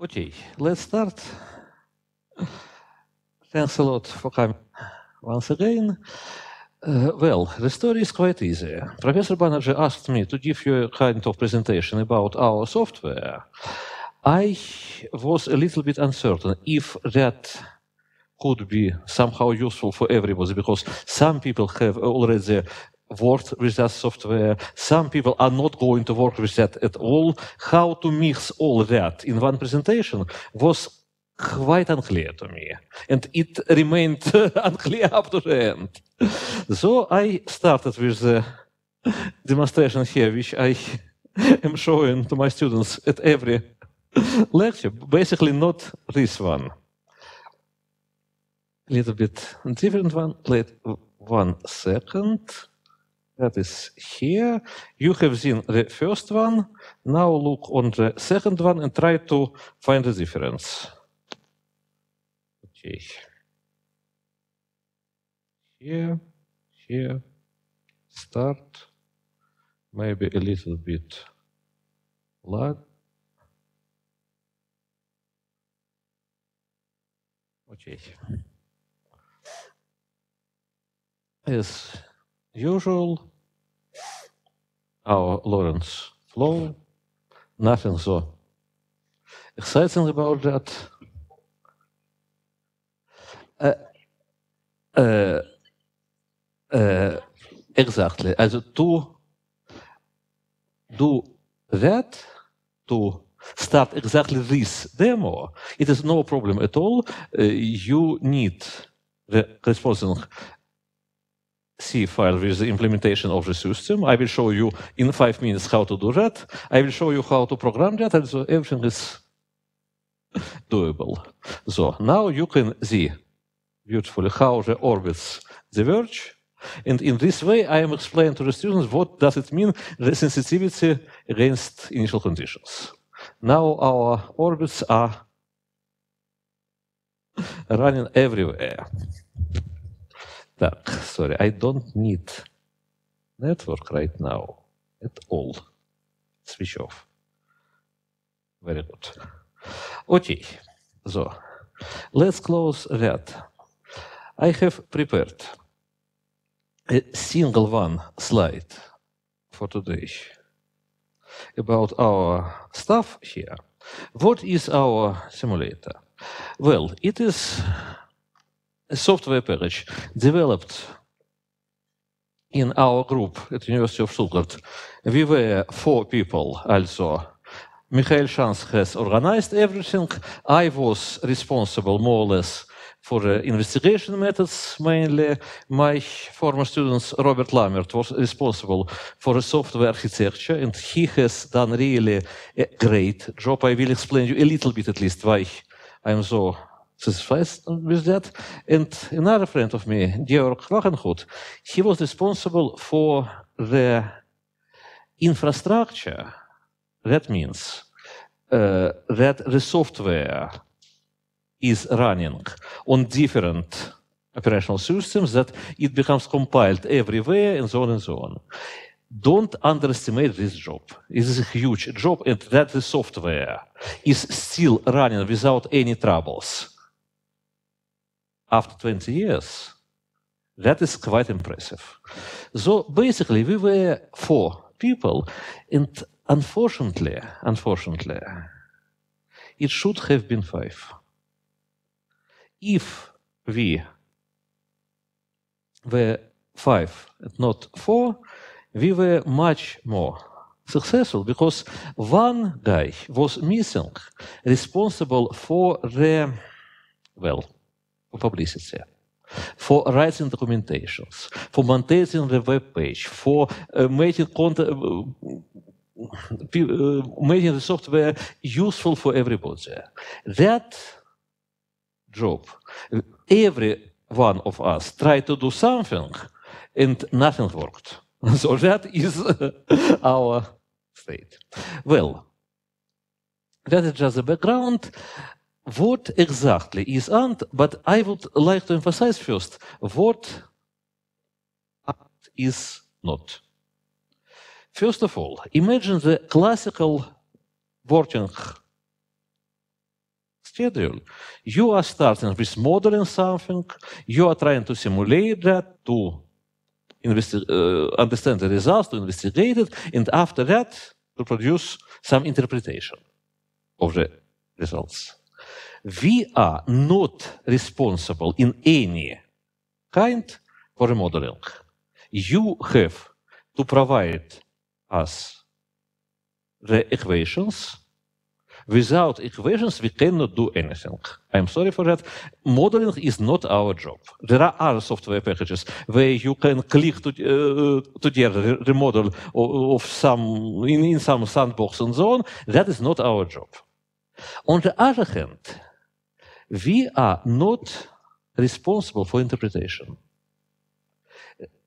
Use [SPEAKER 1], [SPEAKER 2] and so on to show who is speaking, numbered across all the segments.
[SPEAKER 1] Okay, let's start. Thanks a lot for coming once again. Uh, well, the story is quite easy. Professor Banerjee asked me to give you a kind of presentation about our software. I was a little bit uncertain if that could be somehow useful for everybody because some people have already worked with that software. Some people are not going to work with that at all. How to mix all that in one presentation was quite unclear to me. And it remained unclear up to the end. So I started with the demonstration here, which I am showing to my students at every lecture. Basically, not this one. A little bit different one. Wait one second that is here. You have seen the first one. Now look on the second one and try to find the difference. Okay. Here, here, start, maybe a little bit lag. Okay. As usual, our oh, Lawrence flow, nothing so exciting about that. Uh, uh, uh exactly. As to do that, to start exactly this demo, it is no problem at all. Uh, you need the corresponding C file with the implementation of the system. I will show you in five minutes how to do that. I will show you how to program that, and so everything is doable. So now you can see beautifully how the orbits diverge. And in this way, I am explaining to the students what does it mean, the sensitivity against initial conditions. Now our orbits are running everywhere sorry, I don't need network right now at all. Switch off. Very good. Okay, so let's close that. I have prepared a single one slide for today about our stuff here. What is our simulator? Well, it is a software package developed in our group at University of Stuttgart. We were four people also. Michael Schanz has organized everything. I was responsible more or less for uh, investigation methods mainly. My former student Robert Lammert was responsible for the software architecture, and he has done really a great job. I will explain you a little bit at least why I'm so satisfied with that. And another friend of me, Georg Wagenhut, he was responsible for the infrastructure. That means uh, that the software is running on different operational systems, that it becomes compiled everywhere, and so on and so on. Don't underestimate this job. It is a huge job, and that the software is still running without any troubles after 20 years. That is quite impressive. So basically, we were four people, and unfortunately, unfortunately, it should have been five. If we were five, not four, we were much more successful because one guy was missing, responsible for the well for publicity, for writing documentations, for maintaining the web page, for uh, making content, uh, uh making the software useful for everybody. That job, every one of us tried to do something, and nothing worked. so that is uh, our state. Well, that is just the background what exactly is art, but I would like to emphasize first what art is not. First of all, imagine the classical working schedule. You are starting with modeling something, you are trying to simulate that, to uh, understand the results, to investigate it, and after that, to produce some interpretation of the results we are not responsible in any kind for remodeling. You have to provide us the equations. Without equations, we cannot do anything. I'm sorry for that. Modeling is not our job. There are other software packages where you can click to, uh, together the model of, some in, in some sandbox and so on. That is not our job. On the other hand, we are not responsible for interpretation.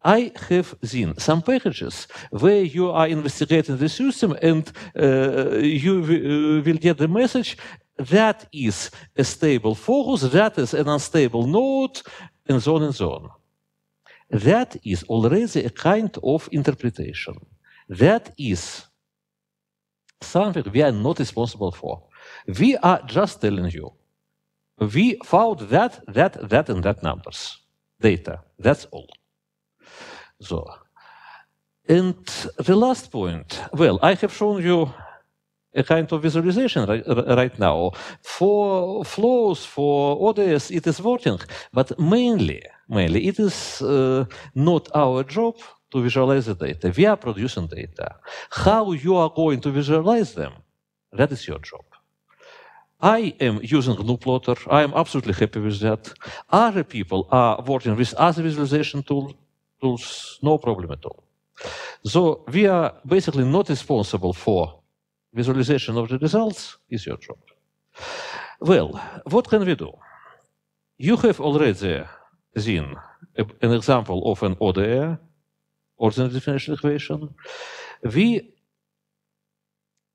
[SPEAKER 1] I have seen some packages where you are investigating the system and uh, you uh, will get the message that is a stable focus, that is an unstable node, and so on and so on. That is already a kind of interpretation. That is something we are not responsible for. We are just telling you we found that, that, that, and that numbers, data. That's all. So, and the last point. Well, I have shown you a kind of visualization right, right now. For flows, for orders. it is working, but mainly, mainly it is uh, not our job to visualize the data. We are producing data. How you are going to visualize them, that is your job. I am using GNU Plotter. I am absolutely happy with that. Other people are working with other visualization tool, tools, no problem at all. So we are basically not responsible for visualization of the results. Is your job. Well, what can we do? You have already seen an example of an ODE, ordinary differential equation. We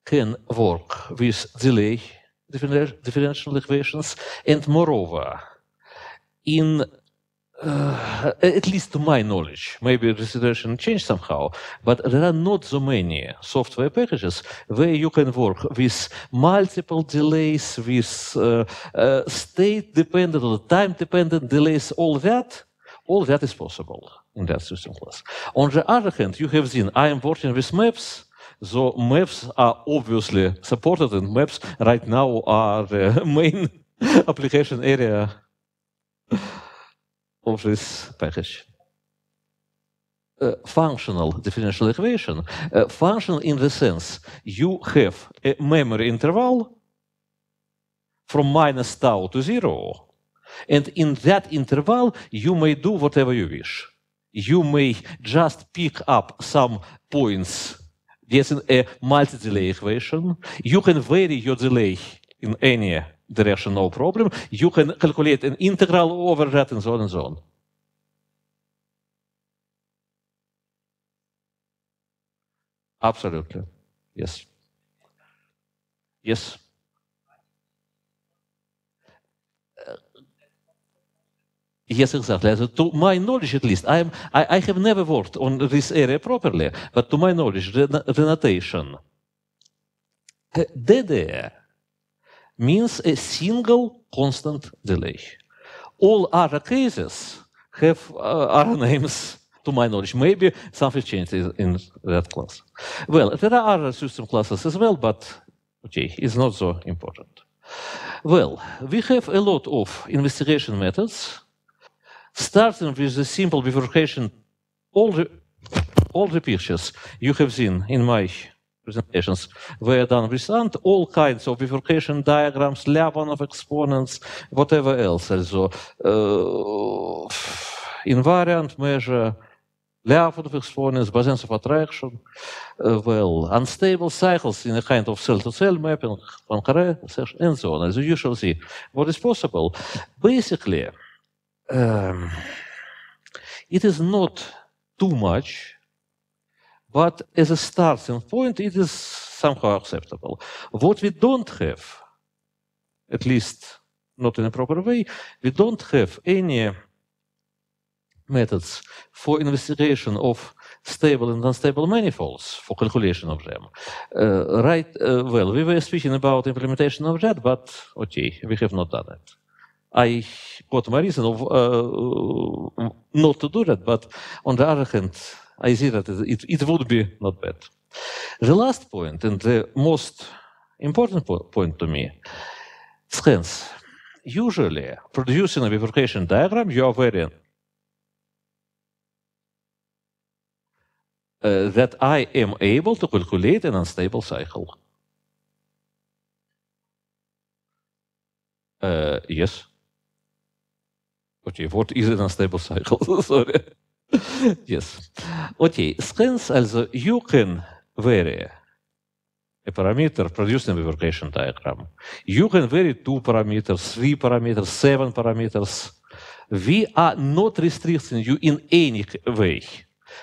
[SPEAKER 1] can work with delay differential equations. And moreover, in uh, at least to my knowledge, maybe the situation changed somehow, but there are not so many software packages where you can work with multiple delays, with uh, uh, state-dependent or time-dependent delays, all that, all that is possible in that system class. On the other hand, you have seen I am working with maps, so maps are obviously supported, and maps right now are the uh, main application area of this package. Uh, functional differential equation. Uh, functional in the sense you have a memory interval from minus tau to zero, and in that interval you may do whatever you wish. You may just pick up some points there's a multi-delay equation. You can vary your delay in any direction, no problem. You can calculate an integral over that and so on and so on. Absolutely. Yes. Yes. Yes, exactly. So to my knowledge, at least, I, am, I, I, have never worked on this area properly, but to my knowledge, notation DDE means a single constant delay. All other cases have uh, other names, to my knowledge. Maybe something changed in that class. Well, there are other system classes as well, but okay, it's not so important. Well, we have a lot of investigation methods starting with the simple bifurcation, all the all the pictures you have seen in my presentations were done with and all kinds of bifurcation diagrams, Lyapunov exponents, whatever else. Also, uh, invariant measure, Lyapunov exponents, presence of attraction, uh, well, unstable cycles in a kind of cell-to-cell mapping, and so on. As you usually see, what is possible. Basically um, it is not too much, but as a starting point, it is somehow acceptable. What we don't have, at least not in a proper way, we don't have any methods for investigation of stable and unstable manifolds for calculation of them. Uh, right, uh, well, we were speaking about implementation of that, but okay, we have not done it. I quote reason uh, not to do that, but on the other hand, I see that it, it would be not bad. The last point, and the most important po point to me, friends, usually producing a bifurcation diagram, you are very uh, that I am able to calculate an unstable cycle. Uh, yes. Okay, what is unstable in cycle. Sorry. yes. Okay, Since also you can vary a parameter producing the bifurcation diagram. You can vary two parameters, three parameters, seven parameters. We are not restricting you in any way.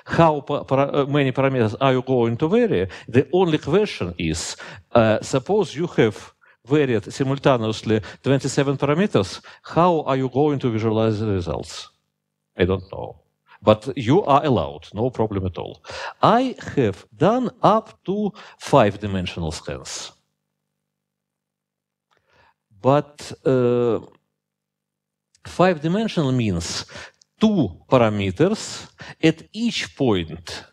[SPEAKER 1] How uh, many parameters are you going to vary? The only question is, uh, suppose you have varied simultaneously 27 parameters, how are you going to visualize the results? I don't know. But you are allowed, no problem at all. I have done up to five dimensional scans. But uh, five dimensional means two parameters at each point,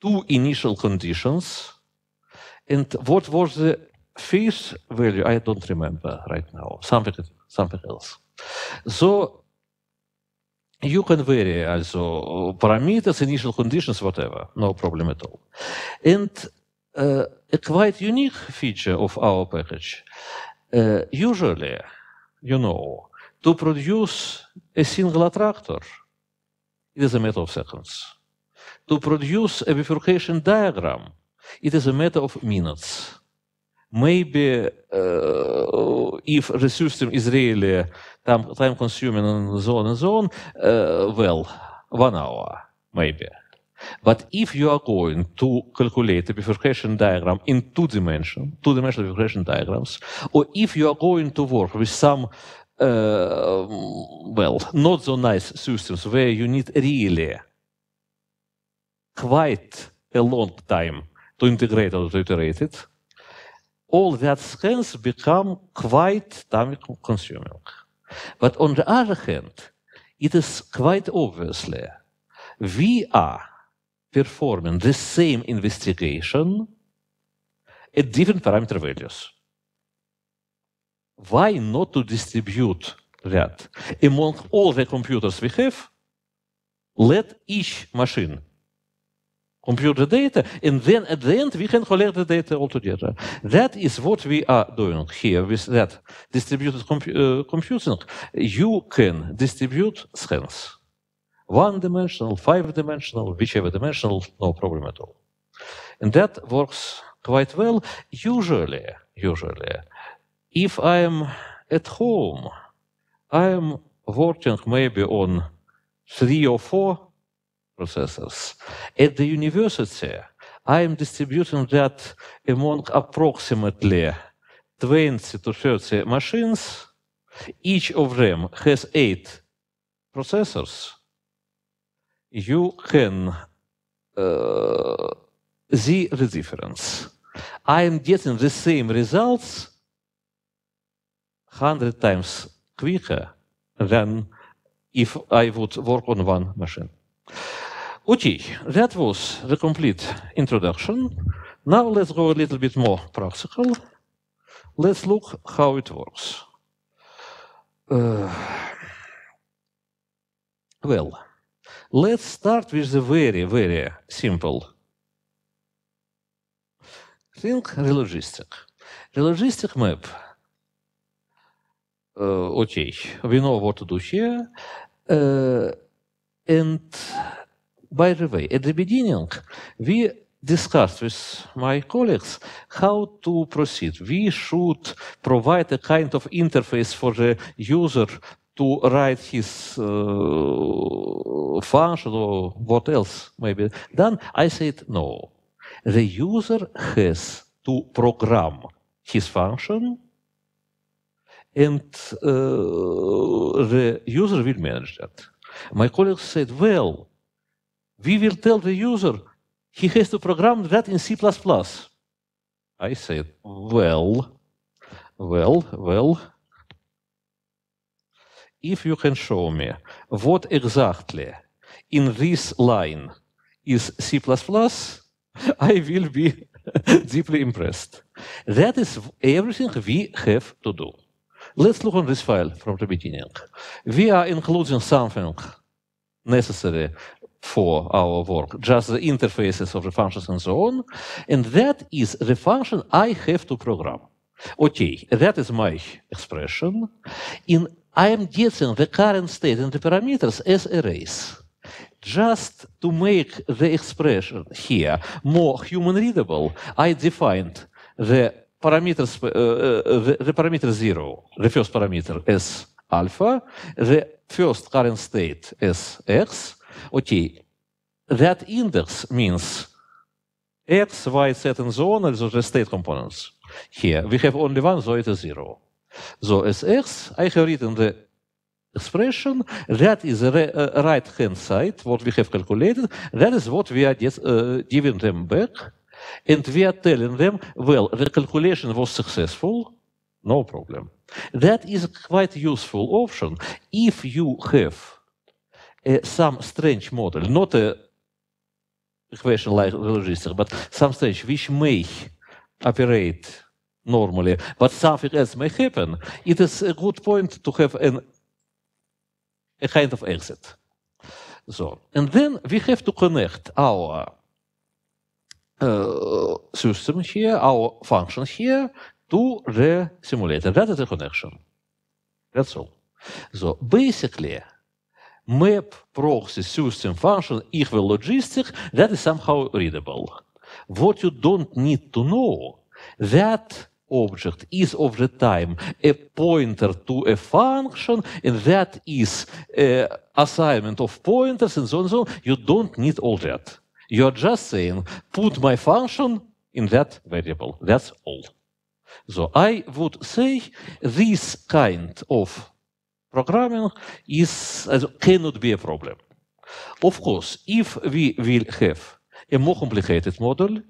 [SPEAKER 1] two initial conditions and what was the fifth value? I don't remember right now. Something, something else. So you can vary also parameters, initial conditions, whatever, no problem at all. And uh, a quite unique feature of our package, uh, usually, you know, to produce a single attractor, it is a matter of seconds. To produce a bifurcation diagram, it is a matter of minutes. Maybe uh, if the system is really time, consuming and so on and so on, uh, well, one hour, maybe. But if you are going to calculate the bifurcation diagram in two dimension, two dimensional bifurcation diagrams, or if you are going to work with some uh, well, not so nice systems where you need really quite a long time to integrate or to iterate it, all that scans become quite time consuming. But on the other hand, it is quite obviously we are performing the same investigation at different parameter values. Why not to distribute that among all the computers we have? Let each machine computer data, and then at the end we can collect the data altogether. That is what we are doing here with that distributed comp uh, eh, computing. You can distribute scans, one-dimensional, five-dimensional, whichever dimensional, no problem at all. And that works quite well. Usually, usually, if I am at home, I am working maybe on three or four processors. At the university, I am distributing that among approximately 20 to 30 machines. Each of them has eight processors. You can uh, see the difference. I am getting the same results 100 times quicker than if I would work on one machine. Okay, that was the complete introduction. Now let's go a little bit more practical. Let's look how it works. Uh, well, let's start with the very, very simple thing, relogistic. Relogistic map. Uh, okay, we know what to do here. Uh, and by the way, at the beginning, we discussed with my colleagues how to proceed. We should provide a kind of interface for the user to write his uh, function or what else maybe Then I said no. The user has to program his function and uh, the user will manage that. My colleagues said, well, we will tell the user he has to program that in C++. I said, well, well, well, if you can show me what exactly in this line is C++, I will be deeply impressed. That is everything we have to do. Let's look on this file from the beginning. We are including something necessary for our work, just the interfaces of the functions and so on. And that is the function I have to program. Okay, that is my expression. In I am getting the current state and the parameters as arrays. Just to make the expression here more human readable, I defined the parameters, uh, uh, the, the parameter zero, the first parameter as alpha, the first current state as x, okay, that index means x, y, z, and so on, so the state components. Here, we have only one, so it is zero. So as x, I have written the expression, that is the uh, right-hand side, what we have calculated, that is what we are uh, giving them back, and we are telling them, well, the calculation was successful, no problem. That is quite useful option if you have some strange model, not a equation like logistic, but some strange which may operate normally, but something else may happen, it is a good point to have an, a kind of exit. So, and then we have to connect our uh, system here, our function here, to the simulator. That is a connection. That's all. So basically, map proxy system function the logistics that is somehow readable. What you don't need to know that object is of the time a pointer to a function, and that is assignment of pointers and so on and so on. You don't need all that. You are just saying, put my function in that variable. That's all. So I would say this kind of programming is uh, cannot be a problem. Of course, if we will have a more complicated model,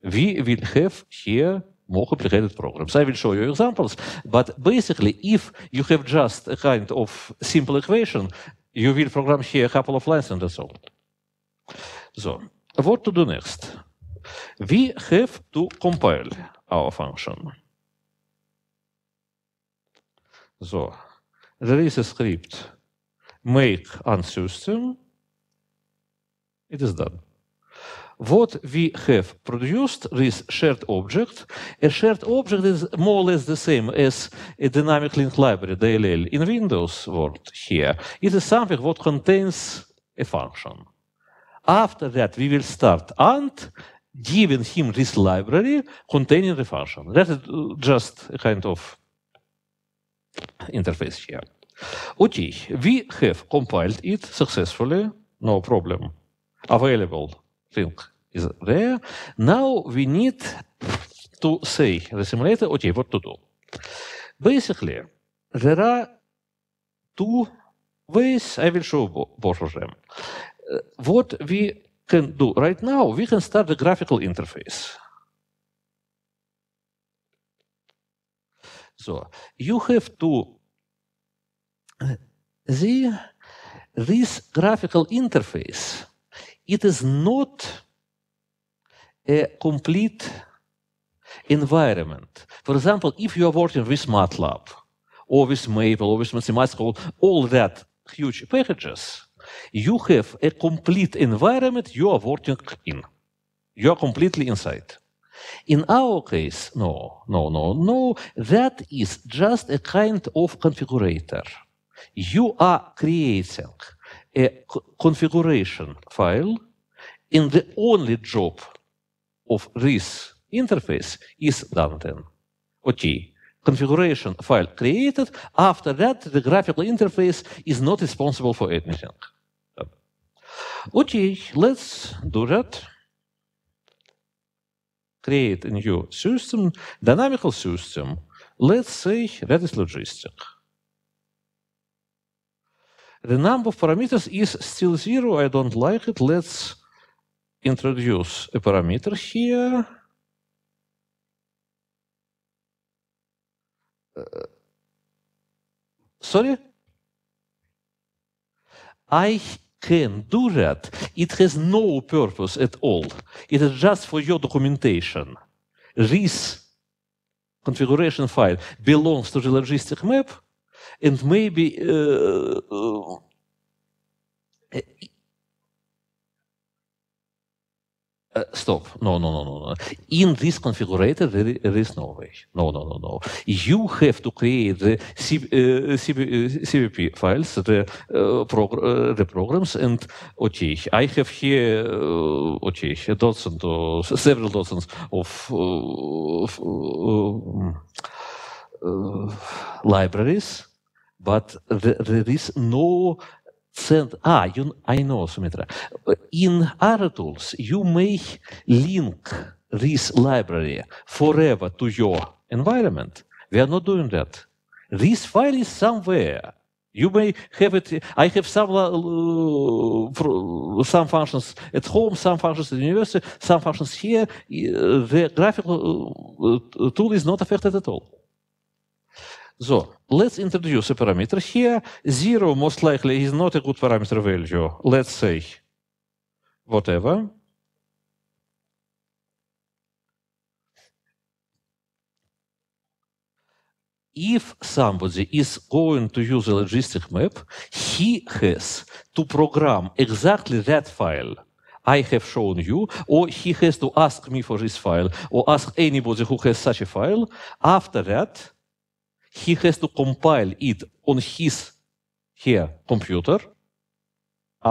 [SPEAKER 1] we will have here more complicated programs. I will show you examples, but basically, if you have just a kind of simple equation, you will program here a couple of lines and that's all. So, what to do next? We have to compile our function. So, there is a script make unsystem. It is done. What we have produced is shared object. A shared object is more or less the same as a dynamic link library, DLL, in Windows world here. It is something what contains a function. After that, we will start and giving him this library containing the function. That is just a kind of interface here. Okay, we have compiled it successfully, no problem. Available thing is there. Now we need to say the simulator, okay, what to do. Basically, there are two ways. I will show both of them. What we can do right now, we can start the graphical interface. So you have to see uh, this graphical interface. It is not a complete environment. For example, if you are working with MATLAB or with Maple or with Mathematical, all that huge packages, you have a complete environment you are working in. You are completely inside. In our case, no, no, no, no. That is just a kind of configurator. You are creating a configuration file, and the only job of this interface is done then. Okay, configuration file created. After that, the graphical interface is not responsible for anything. Okay, let's do that create a new system, dynamical system, let's say Redis logistic. The number of parameters is still zero. I don't like it. Let's introduce a parameter here. Uh, sorry? I can do that, it has no purpose at all. It is just for your documentation. This configuration file belongs to the logistic map, and maybe uh, uh Eh, stop. No, no, no, no, no. In this configurator, there is no way. No, no, no, no. You have to create the C uh, eh, CV eh, CVP files, the, uh, progr the programs, and okay, I have here, okay, a dozen, or several dozens of, libraries, but there is no Send, ah, you, I know, Sumitra. In other tools, you may link this library forever to your environment. We are not doing that. This file is somewhere. You may have it. I have some uh, some functions at home, some functions at university, some functions here. Uh, the graphical uh, tool is not affected at all. So let's introduce a parameter here. Zero most likely is not a good parameter value. Let's say whatever. if somebody is going to use a logistic map, he has to program exactly that file I have shown you, or he has to ask me for this file, or ask anybody who has such a file. After that, he has to compile it on his here computer.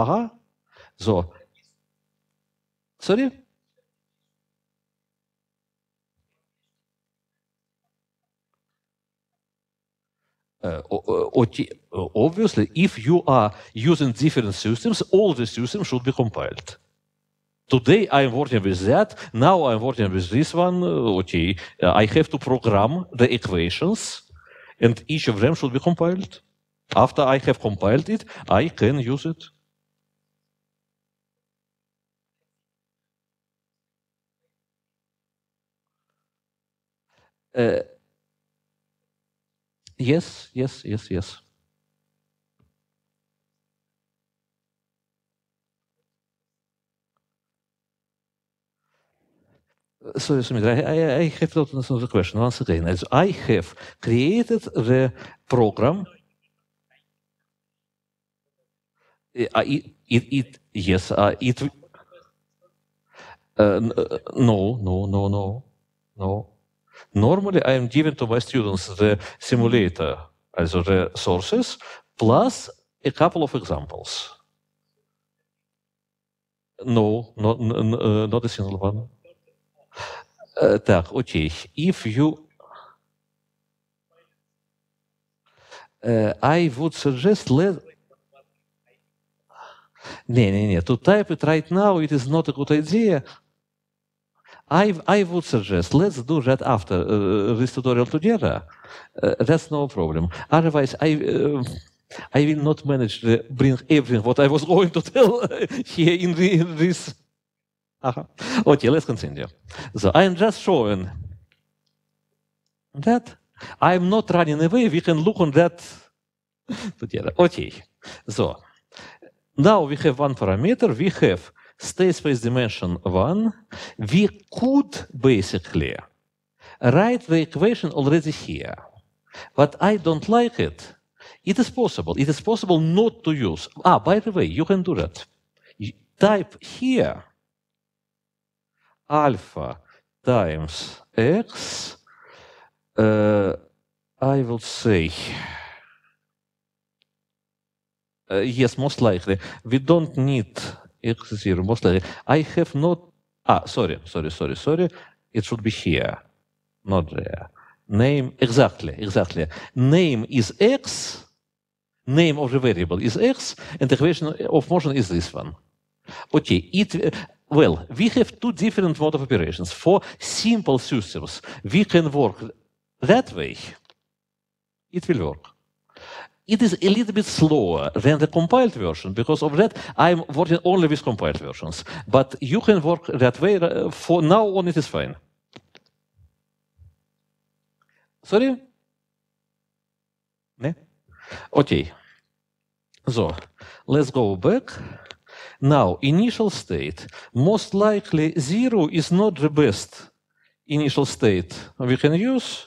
[SPEAKER 1] Aha. Uh -huh. So, sorry? Uh, obviously, if you are using different systems, all the systems should be compiled. Today I am working with that. Now I am working with this one. Uh, okay, uh, I have to program the equations and each of them should be compiled. After I have compiled it, I can use it. Uh, yes, yes, yes, yes. sorry, Sumitra, I, I, have not answered the question once again. As I have created the program. It, it, it yes, uh, it. Uh, no, no, no, no, no. Normally, I am giving to my students the simulator as the sources plus a couple of examples. No, not, eh, not a single one. Так, окей. If you Uh, I would suggest let... Не, не, не. To type it right now, it is not a good idea. I, I would suggest let's do that after uh, this tutorial together. Uh, that's no problem. Otherwise, I. I will not manage to bring everything what I was going to tell here in, the, in this Okay, let's continue. So I'm just showing that I'm not running away. We can look on that together. Okay. So now we have one parameter. We have state space dimension one. We could basically write the equation already here. But I don't like it. It is possible. It is possible not to use. Ah, by the way, you can do that. You type here alpha times x, uh, I will say, uh, yes, most likely. We don't need x0, most likely. I have not, ah, sorry, sorry, sorry, sorry. It should be here, not there. Name, exactly, exactly. Name is x, name of the variable is x, and the equation of motion is this one. Okay, it, well, we have two different mode of operations. For simple systems, we can work that way. It will work. It is a little bit slower than the compiled version because of that I'm working only with compiled versions. But you can work that way. Uh, for now on, it is fine. Sorry? Okay. So let's go back. Now, initial state, most likely zero is not the best initial state we can use.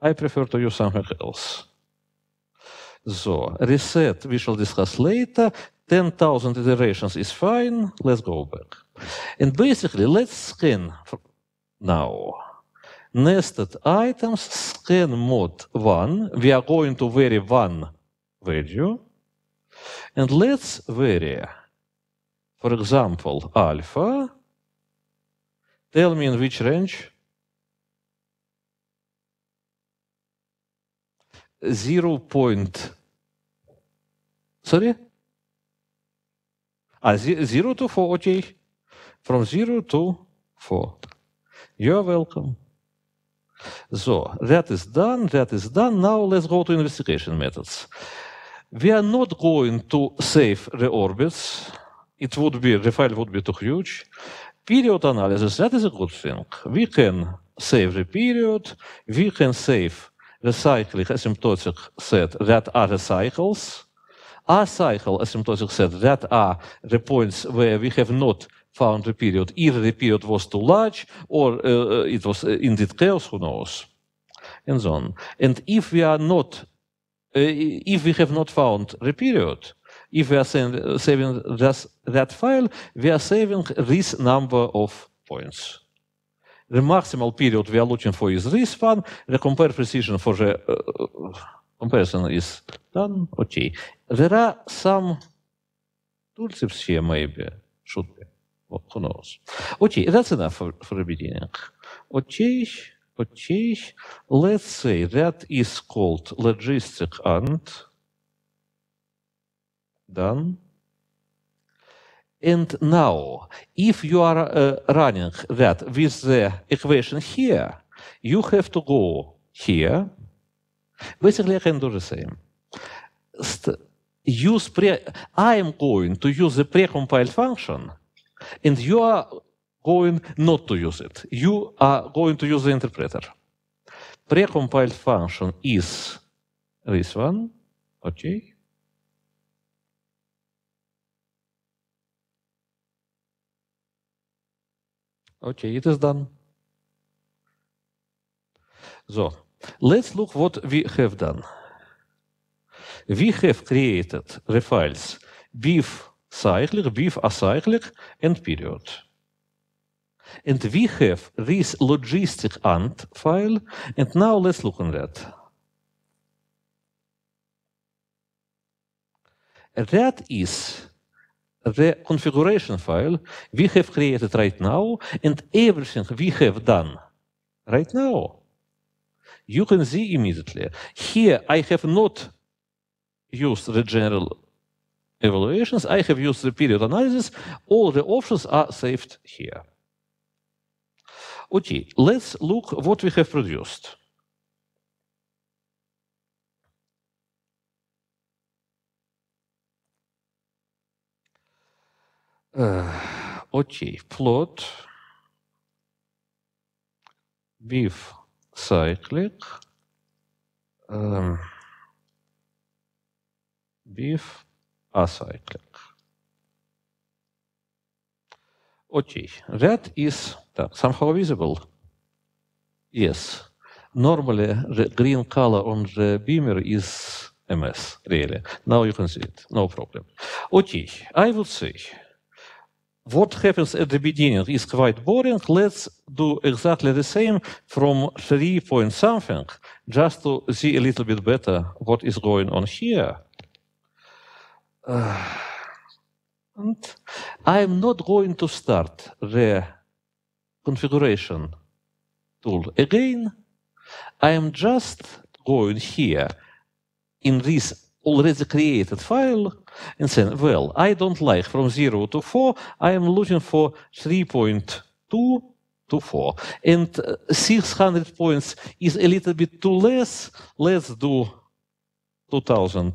[SPEAKER 1] I prefer to use something else. So, reset we shall discuss later. 10,000 iterations is fine. Let's go back. And basically, let's scan now. Nested items, scan mode 1. We are going to vary one value. And let's vary for example, alpha, tell me in which range 0. Point, sorry? Ah, 0 to 4, okay. From 0 to 4. You're welcome. So, that is done, that is done. Now let's go to investigation methods. We are not going to save the orbits it would be the file would be too huge. Period analysis, that is a good thing. We can save the period, we can save the cyclic asymptotic set that are the cycles, A cycle asymptotic set that are the points where we have not found the period. Either the period was too large or uh, uh it was uh, indeed chaos, who knows, and so on. And if we are not, uh, if we have not found the period, if we are saving just that file, we are saving this number of points. The maximal period we are looking for is this one. The compare precision for the uh, comparison is done. Okay. There are some tools here, maybe. Should be. Well, who knows? Okay, that's enough for, for the beginning. Okay, okay. Let's say that is called logistic and Done. And now, if you are uh, running that with the equation here, you have to go here. Basically, I can do the same. St use pre I am going to use the precompiled function, and you are going not to use it. You are going to use the interpreter. Precompiled function is this one, okay? Okay, it is done. So, let's look what we have done. We have created the files beef cyclic, beef acyclic, and period. And we have this logistic and file, and now let's look on that. That is the configuration file we have created right now and everything we have done right now. You can see immediately. Here I have not used the general evaluations. I have used the period analysis. All the options are saved here. Okay, let's look what we have produced. Э, окей, float, with cyclic um, with acyclic. Okay, that is somehow visible. Yes. Normally, the green color on the beamer is MS, really. Now you can see it, no problem. Okay, I will say what happens at the beginning is quite boring. Let's do exactly the same from three point something, just to see a little bit better what is going on here. Uh, and I'm not going to start the configuration tool again. I am just going here in this already created file and saying, well, I don't like from 0 to 4, I am looking for 3.2 to 4. And uh, 600 points is a little bit too less. Let's do 2000.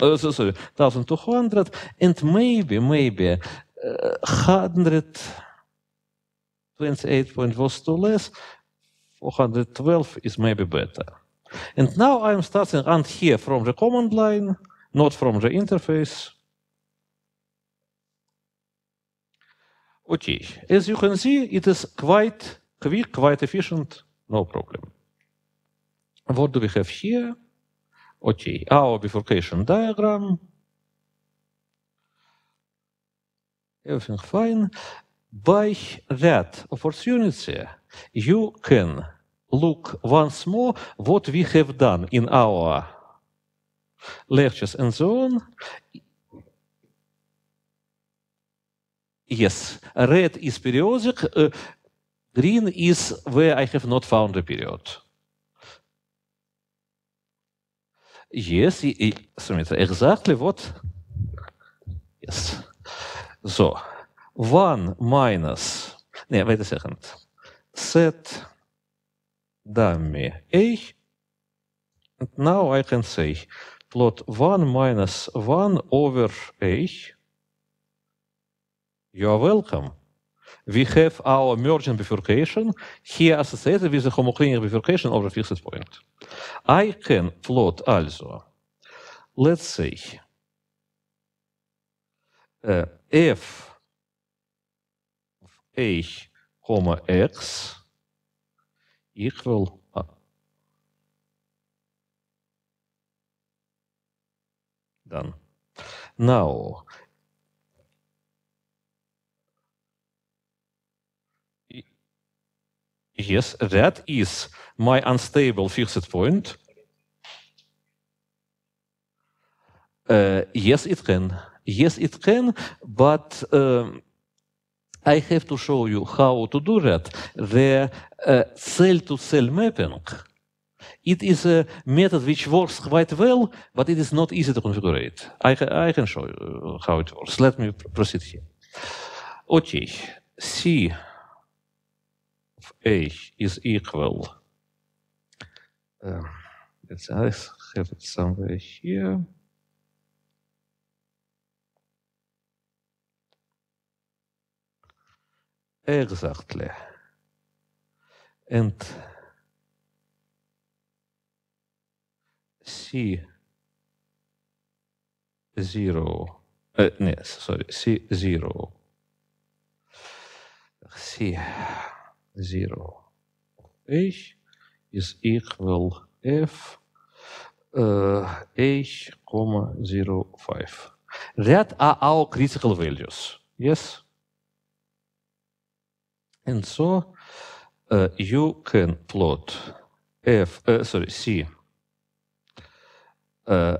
[SPEAKER 1] Uh, sorry, 1200 and maybe, maybe uh, 128 point was too less. 412 is maybe better. And now I'm starting and here from the command line not from the interface. Okay, as you can see, it is quite quick, quite efficient, no problem. What do we have here? Okay, our bifurcation diagram. Everything fine. By that opportunity, you can look once more what we have done in our lectures and so on. Yes, red is periodic, uh, green is where I have not found a period. Yes, exactly what? Yes. So, 1 minus, no, wait a second, set dummy A, and now I can say plot 1 minus 1 over a. You are welcome. We have our merging bifurcation here associated with the homoclinic bifurcation over a fixed point. I can plot also, let's say, uh, f of a comma x equal done. Now, yes, that is my unstable fixed point. Uh, yes, it can. Yes, it can, but um, I have to show you how to do that. The uh, cell-to-cell -cell mapping it is a method which works quite well, but it is not easy to configure it. I, I can show you eh, how it works. Let me proceed here. Okay, C of A is equal. Uh, let's have it somewhere here. Exactly. And C zero. Uh, sorry, C zero. C zero H is equal F uh, H comma zero five. That are our critical values. Yes. And so uh, you can plot F, uh, sorry, C uh,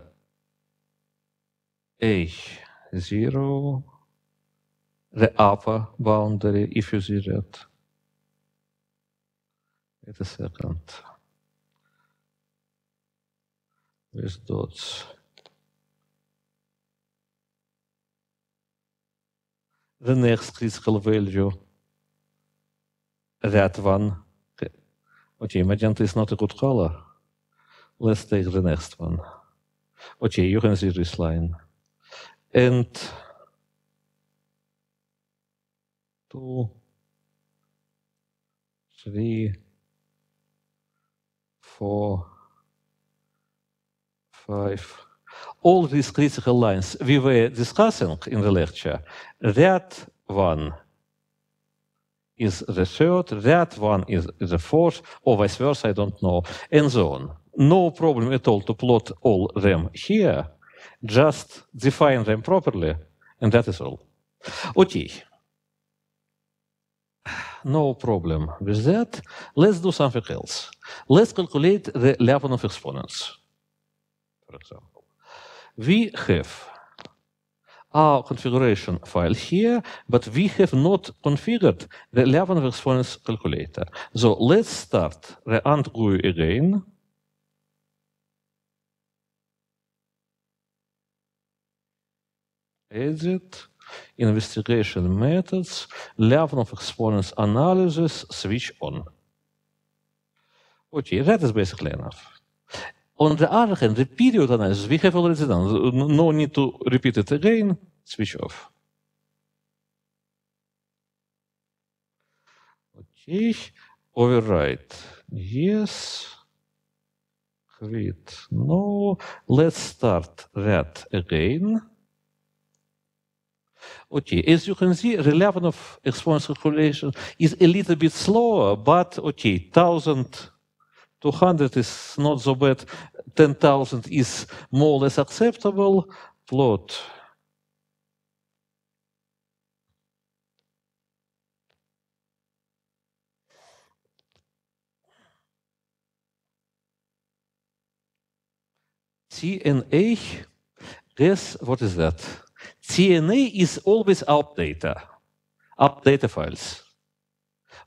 [SPEAKER 1] 0 the upper boundary, if you see that. Wait a second. With dots. The next critical value, that one. Okay, magenta is not a good color. Let's take the next one. Okay, you can see this line. And two, three, four, five. All these critical lines we were discussing in the lecture, that one is the third, that one is the fourth, or vice versa, I don't know, and so on no problem at all to plot all them here. Just define them properly, and that is all. Okay. No problem with that. Let's do something else. Let's calculate the Lyapunov exponents. For example, we have our configuration file here, but we have not configured the Lyapunov exponents calculator. So let's start the AND GUI again. edit, investigation methods, level of exponents analysis, switch on. Okay, that is basically enough. On the other hand, the period analysis we have already done. No need to repeat it again, switch off. Okay, overwrite. yes. Create, no. Let's start that again. Okay, as you can see, Relavanov exponent circulation is a little bit slower, but okay, 1,200 is not so bad, 10,000 is more or less acceptable. Plot. CNA, guess what is that? TNA is always updata, data files.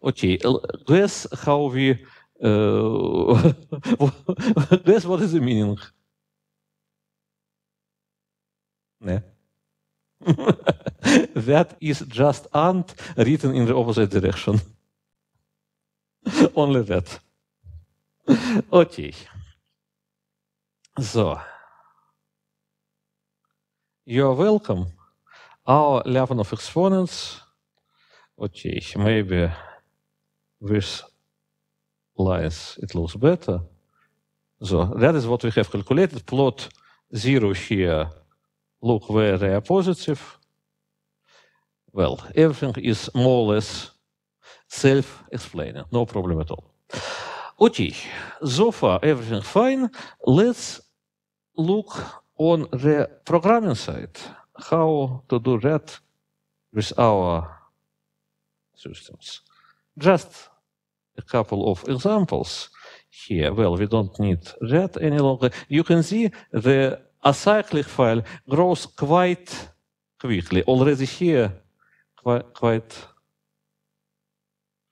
[SPEAKER 1] Okay, guess how we, uh, guess what is the meaning? Yeah. that is just ant written in the opposite direction. Only that. okay. So. You're welcome. Our level of exponents, okay, oh, maybe with lines it looks better. So that is what we have calculated. Plot zero here. Look where they are positive. Well, everything is more or less self-explaining. No problem at all. Okay, oh, so far everything fine. Let's look on the programming side, how to do that with our systems. Just a couple of examples here. Well, we don't need that any longer. You can see the acyclic file grows quite quickly. Already here, quite, quite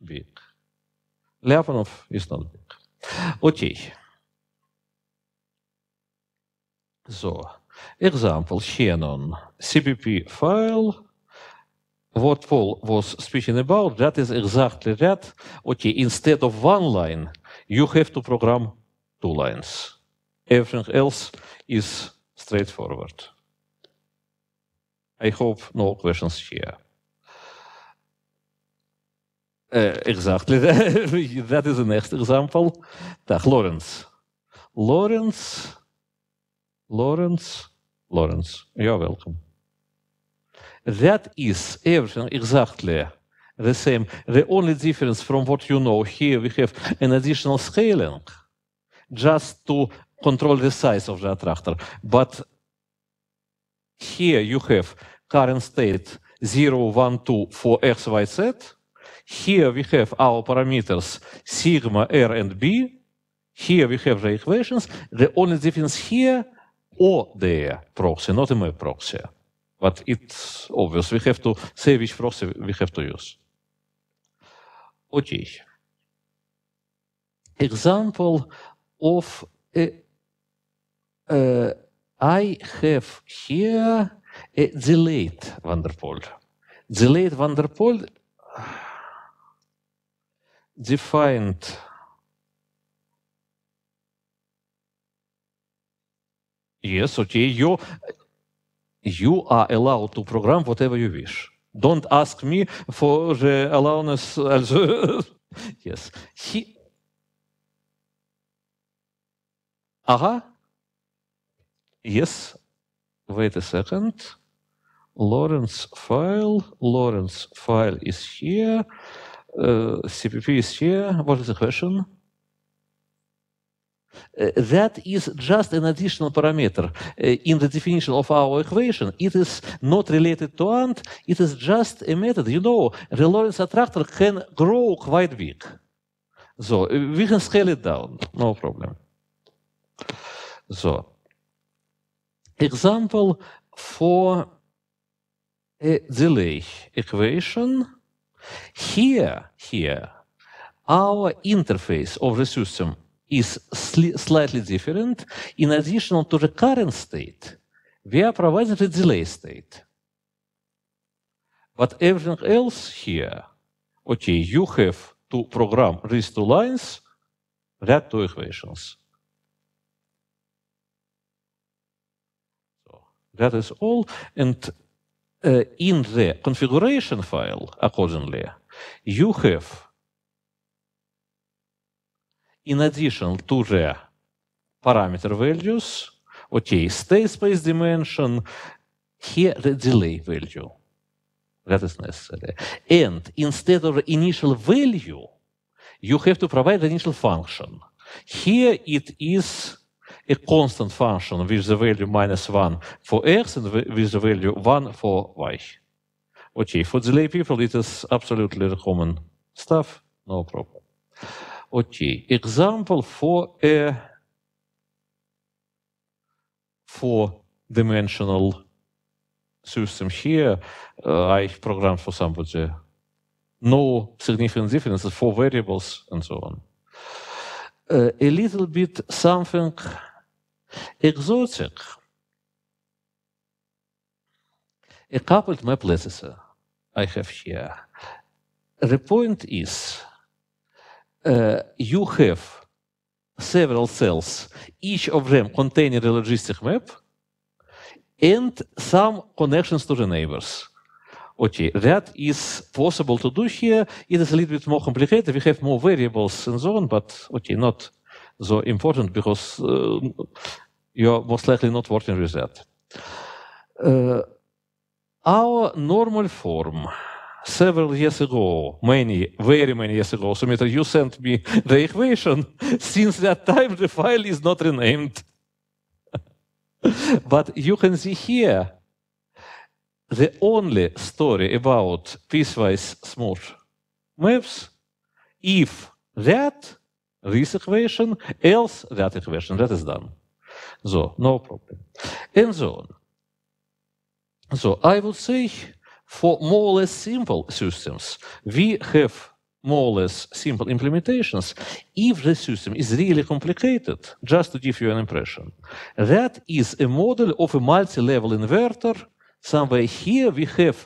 [SPEAKER 1] big. Lyapunov is not big. Okay. So, example, Shannon, CPP file, what Paul was speaking about, that is exactly that. Okay, instead of one line, you have to program two lines. Everything else is straightforward. I hope no questions here. Uh, exactly. that is the next example. Dag, Lawrence. Lawrence Lawrence, Lawrence, you're welcome. That is everything exactly the same. The only difference from what you know here, we have an additional scaling just to control the size of the attractor. But here you have current state 0, 1, 2 for x, y, z. Here we have our parameters sigma, r, and b. Here we have the equations. The only difference here och det proxy, not my proxy. But it's obvious, we have to say which proxy we have to use. Okay. Example of a, uh, I have here a delayed Vanderpool. Delayed Vanderpool defined Yes, okay. You you are allowed to program whatever you wish. Don't ask me for the allowance. yes. He. Aha. Yes. Wait a second. Lawrence file. Lawrence file is here. Uh, CPP is here. What is the question? Э, that is just an additional parameter э, in the definition of our equation. It is not related to AND, it is just a method. You know, the Lorentz attractor can grow quite big. So uh, we can scale it down, no problem. So, example for a delay equation. Here, here, our interface of the system is slightly different. In addition to the current state, we are providing a delay state. But everything else here, okay, you have to program these two lines, that two equations. So that is all. And uh, in the configuration file, accordingly, you have in addition to the parameter values, okay, state space dimension, here the delay value. That is necessary. And instead of initial value, you have to provide the initial function. Here it is a constant function with the value minus 1 for x and with the value 1 for y. Okay, for delay people, it is absolutely common stuff, no problem. OT. Example for a four-dimensional system here, uh, I programmed for somebody. No significant differences, four variables, and so on. Uh, a little bit something exotic. A coupled map processor I have here. The point is uh, you have several cells, each of them containing a logistic map and some connections to the neighbors. Okay, that is possible to do here. It is a little bit more complicated. We have more variables and so on, but okay, not so important because uh, you're most likely not working with that. Uh, our normal form several years ago, many, very many years ago, Sumitra, you sent me the equation. Since that time, the file is not renamed. but you can see here the only story about piecewise smooth maps if that, this equation, else that equation. That is done. So, no problem. And so on. So, I would say for more or less simple systems, we have more or less simple implementations. If the system is really complicated, just to give you an impression, that is a model of a multi-level inverter. Somewhere here we have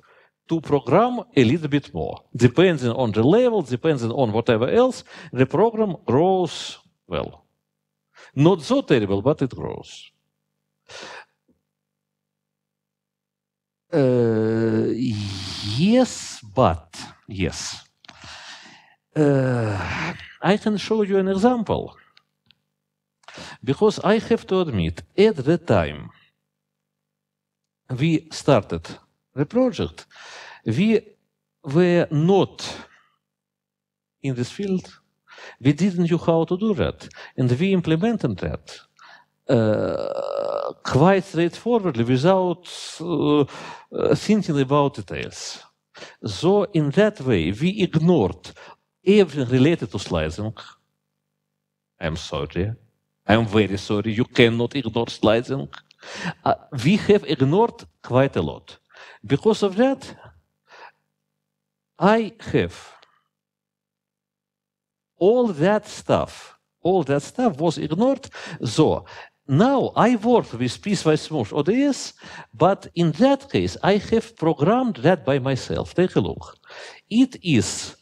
[SPEAKER 1] to program a little bit more. Depending on the level, depending on whatever else, the program grows well. Not so terrible, but it grows. Uh, yes, but yes. Uh, I can show you an example because I have to admit, at the time we started the project, we were not in this field. We didn't know how to do that, and we implemented that uh, quite straightforwardly without uh, thinking about details. So in that way, we ignored everything related to slicing. I'm sorry. I'm very sorry. You cannot ignore slicing. Uh, we have ignored quite a lot. Because of that, I have all that stuff all that stuff was ignored. So now I work with Piecewise Smooth ODS, but in that case, I have programmed that by myself. Take a look. It is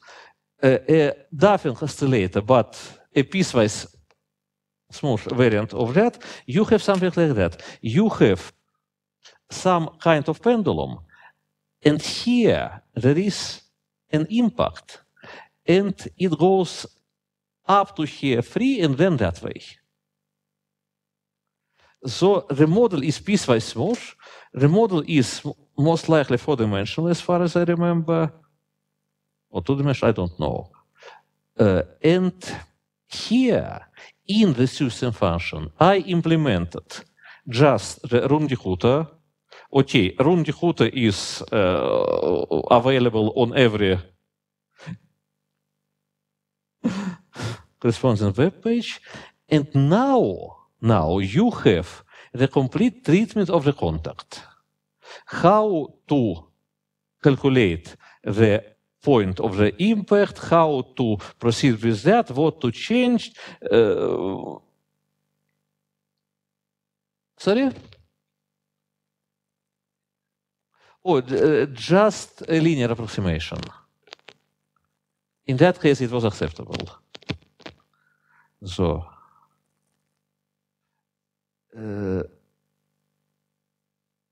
[SPEAKER 1] a, a Duffing oscillator, but a piecewise smooth variant of that. You have something like that. You have some kind of pendulum, and here there is an impact, and it goes up to here free and then that way. So the model is piecewise smooth. The model is most likely four-dimensional, as far as I remember, or two-dimensional. I don't know. Uh, and here, in the system function, I implemented just the Rundihuter. Okay, Rundihuter is uh, available on every corresponding web page. And now now you have the complete treatment of the contact. How to calculate the point of the impact, how to proceed with that, what to change. Uh, sorry? Oh, uh, just a linear approximation. In that case, it was acceptable. So. Uh,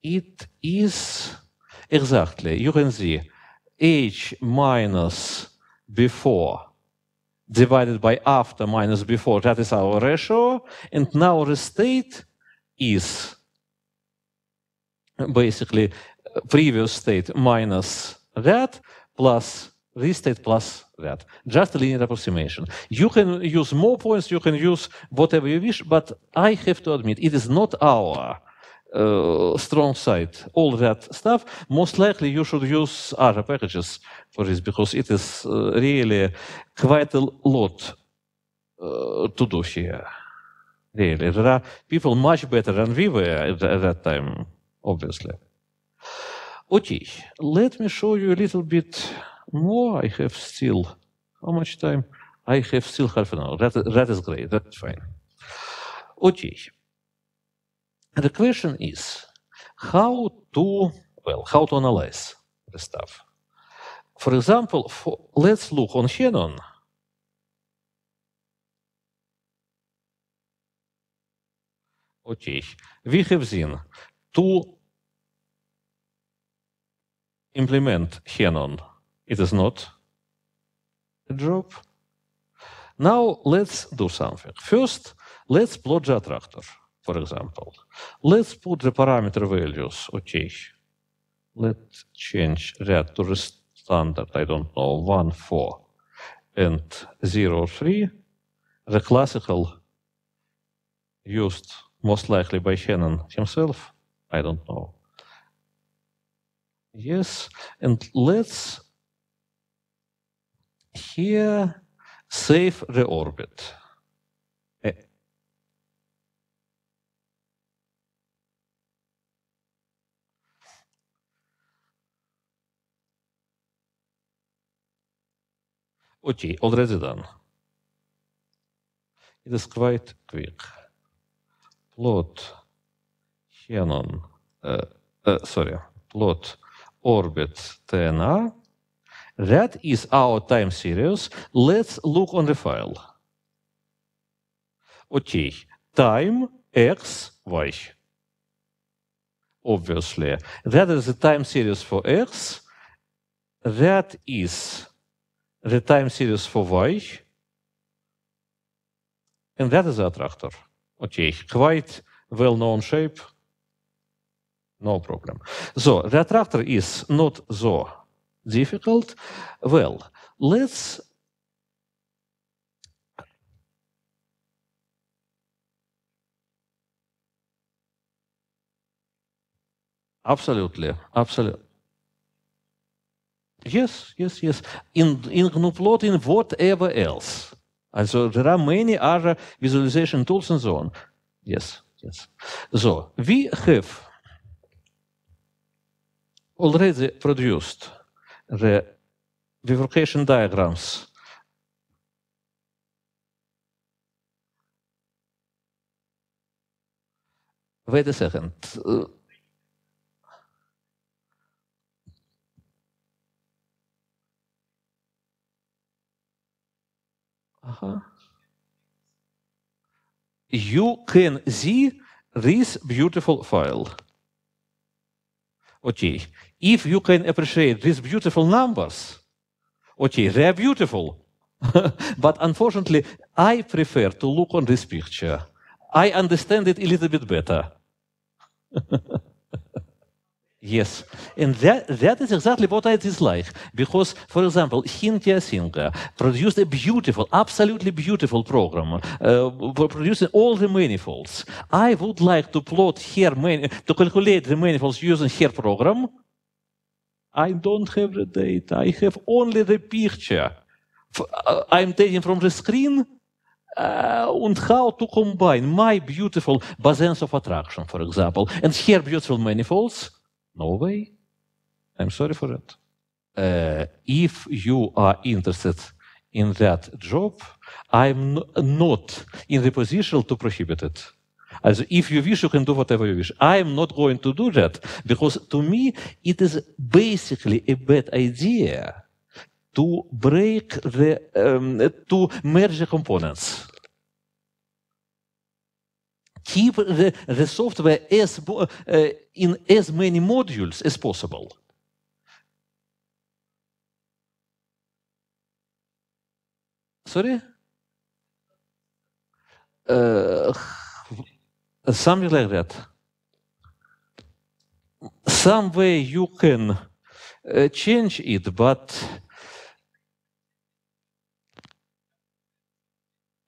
[SPEAKER 1] it is exactly, you can see, h minus before divided by after minus before, that is our ratio, and now the state is basically uh, previous state minus that plus this state plus that. Just a linear approximation. You can use more points, you can use whatever you wish, but I have to admit, it is not our uh, strong side, all that stuff. Most likely you should use other packages for this because it is uh, really quite a lot uh, to do here. Really, there are people much better than we were at, at that time, obviously. Okay, let me show you a little bit more, I have still. How much time? I have still half an hour. That, that is great. That's fine. Okay. The question is how to, well, how to analyze the stuff. For example, for, let's look on Shannon. Okay, we have seen to implement Shannon it is not a drop. Now let's do something. First, let's plot the attractor, for example. Let's put the parameter values, okay. Let's change that to the standard, I don't know, 1, 4 and 0, 3. The classical used most likely by Shannon himself, I don't know. Yes, and let's here save the orbit. Okay, already done. It is quite quick. Plot Shannon, uh, uh, sorry, plot orbit TNR That is our time series. Let's look on the file. Okay, time x, y. Obviously, that is the time series for x. That is the time series for y. And that is the attractor. Okay, quite well-known shape. No problem. So the attractor is not the difficult? Well, let's Absolutely, absolutely. Yes, yes, yes. In, in GNUplot, in whatever else. Also, there are many other visualization tools and so on. Yes, yes. So, we have already produced the bifurcation diagrams. Wait a second. Uh, -huh. You can see this beautiful file. Okay, if you can appreciate these beautiful numbers, okay, they are beautiful. but unfortunately, I prefer to look on this picture. I understand it a little bit better. yes, and that, that is exactly what I dislike. Because, for example, Hintia Singa produced a beautiful, absolutely beautiful program uh, for producing all the manifolds. I would like to plot here, to calculate the manifolds using her program I don't have the data. I have only the picture uh, I'm taking from the screen uh, and how to combine my beautiful basins of attraction, for example, and here beautiful manifolds. No way. I'm sorry for that. Uh, if you are interested in that job, I'm not in the position to prohibit it. As if you wish, you can do whatever you wish. I am not going to do that because to me, it is basically a bad idea to break the, um, to merge the components. Keep the, the software as, uh, in as many modules as possible. Sorry? Uh, something like that. Some way you can change it, but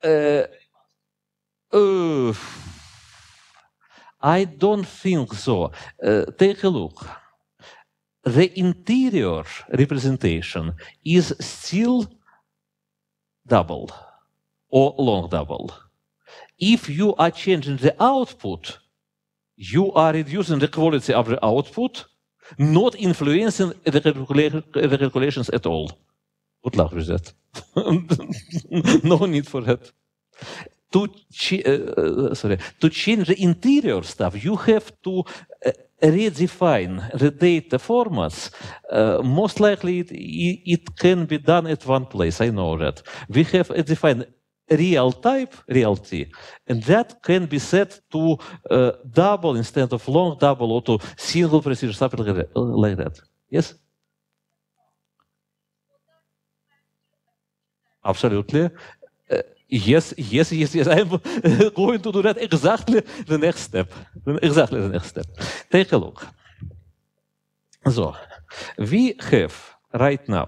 [SPEAKER 1] uh, uh, I don't think so. take a look. The interior representation is still double or long double if you are changing the output, you are reducing the quality of the output, not influencing the, regulations the calculations at all. Good luck with that. no need for that. To, uh, uh, sorry, to change the interior stuff, you have to uh, redefine the data formats. Uh, most likely, it, it, can be done at one place. I know that we have defined real type real T, and that can be set to uh, double instead of long double or to single precision, something like that yes absolutely uh, yes yes yes yes i'm going to do that exactly the next step exactly the next step take a look so we have right now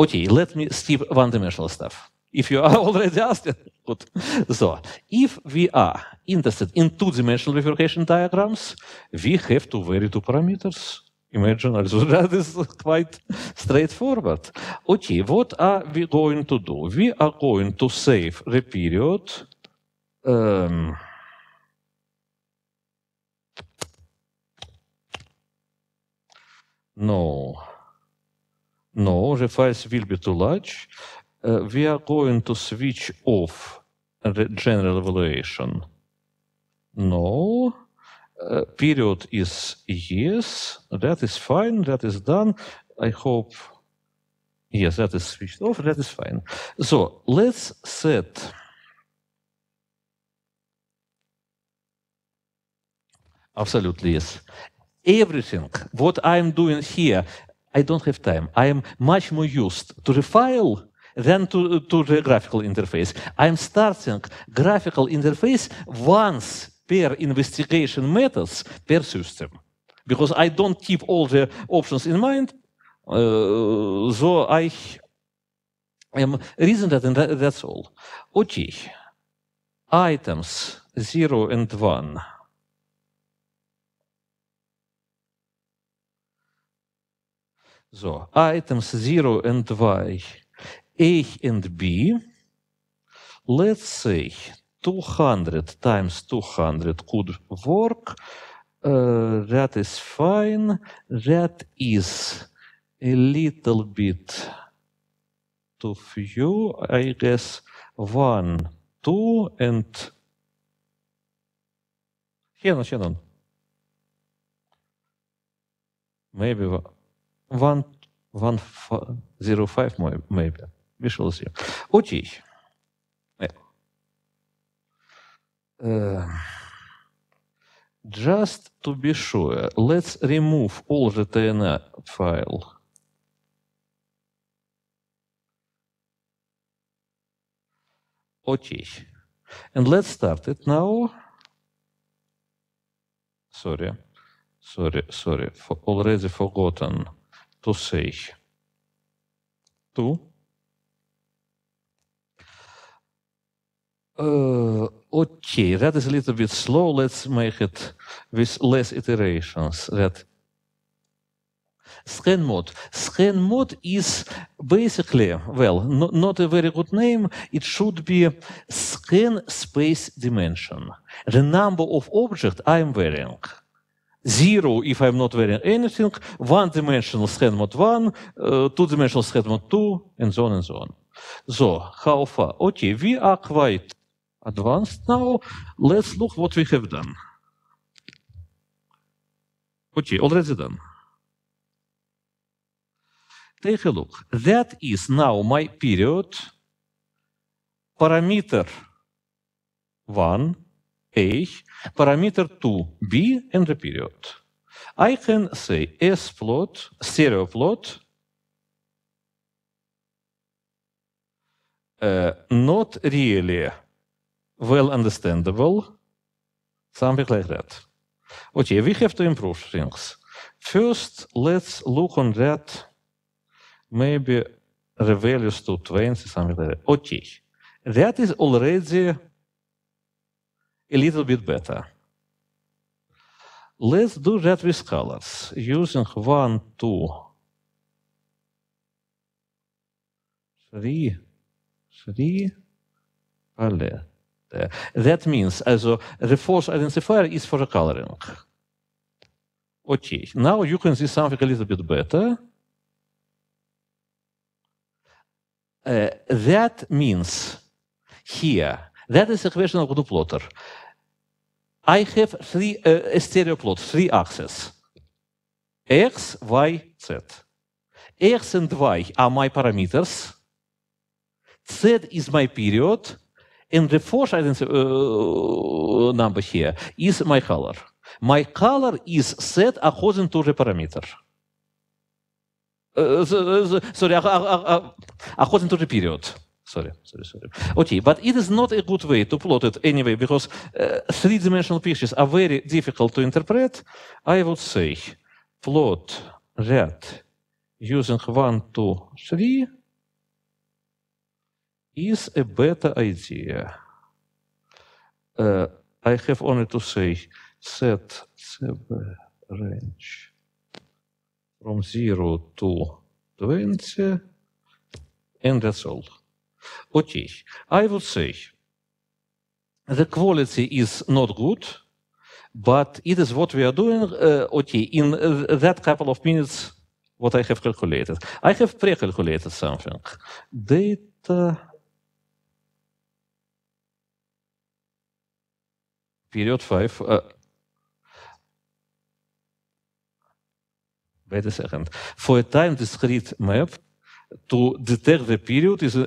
[SPEAKER 1] Okay, let me skip one-dimensional stuff. If you are already asked, good. So, if we are interested in two-dimensional bifurcation diagrams, we have to vary two parameters. Imagine also that is quite straightforward. Okay, what are we going to do? We are going to save the period um, no, no, the files will be too large. Uh, we are going to switch off the general evaluation. No. Uh, period is yes. That is fine. That is done. I hope. Yes, that is switched off. That is fine. So let's set. Absolutely, yes. Everything what I'm doing here I don't have time. I am much more used to the file than to, to the graphical interface. I'm starting graphical interface once per investigation methods per system. Because I don't keep all the options in mind, uh, so I am reason that, and that, that's all. Okay, items 0 and 1. So items 0 and y, a and b, let's say 200 times 200 could work. Uh, that is fine. That is a little bit too few. I guess 1, 2, and... Shannon, Shannon. Maybe... One one, one five, zero five maybe. We shall see. Okay. Uh, just to be sure, let's remove all the TNA file. Okay. And let's start it now. Sorry, sorry, sorry, for already forgotten to see to Uh, eh, okay, that is a little bit slow. Let's make it with less iterations. That scan mode. Scan mode is basically, well, no, not a very good name. It should be scan space dimension. The number of objects I'm varying zero if I'm not wearing anything, one-dimensional scan mode 1, uh, two-dimensional scan mode 2, and so on and so on. So, how far? Okay, we are quite advanced now. Let's look what we have done. Okay, already done. Take a look. That is now my period parameter 1 a, parameter 2, B, and the period. I can say S plot, stereo plot, uh, not really well understandable, something like that. Okay, we have to improve things. First, let's look on that, maybe the values to 20, something like that. Okay, that is already a little bit better. Let's do that with colors using one, two, three, three palette. That means also the force identifier is for the coloring. Okay, now you can see something a little bit better. Uh, that means here, that is a question of the plotter. I have three uh, eh, eh, stereo plot, three axes. X, Y, Z. X and Y are my parameters. Z is my period. And the fourth eh, uh, number here is my color. My color is set according to the parameter. Uh, sorry, according to the period. Sorry, sorry, sorry. Okay, but it is not a good way to plot it anyway, because uh, three-dimensional pictures are very difficult to interpret. I would say plot that using one, two, three is a better idea. Uh, I have only to say set range from 0 to 20, and that's all. Utich. I would say the quality is not good, but it is what we are doing, uh, in uh, that couple of minutes, what I have calculated. I have pre-calculated something. Data period 5. Uh, wait a second. For a time discrete map, to detect the period is uh,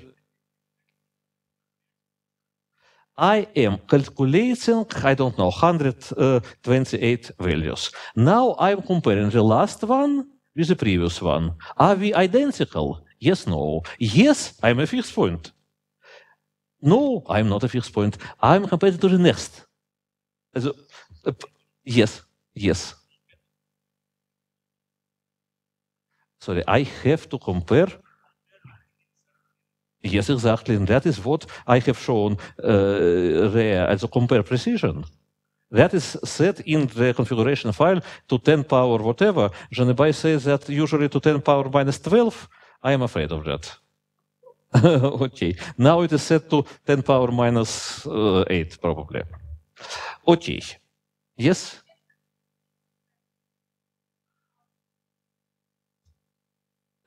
[SPEAKER 1] I am calculating, I don't know, 128 values. Now I'm comparing the last one with the previous one. Are we identical? Yes, no. Yes, I'm a fixed point. No, I'm not a fixed point. I'm comparing to the next. So, uh, yes, yes. Sorry, I have to compare Yes, exactly. And that is what I have shown uh, there as a compare precision. That is set in the configuration file to 10 power whatever. Genebai says that usually to 10 power minus 12. I am afraid of that. okay. Now it is set to 10 power minus, uh, 8 probably. Okay. Yes?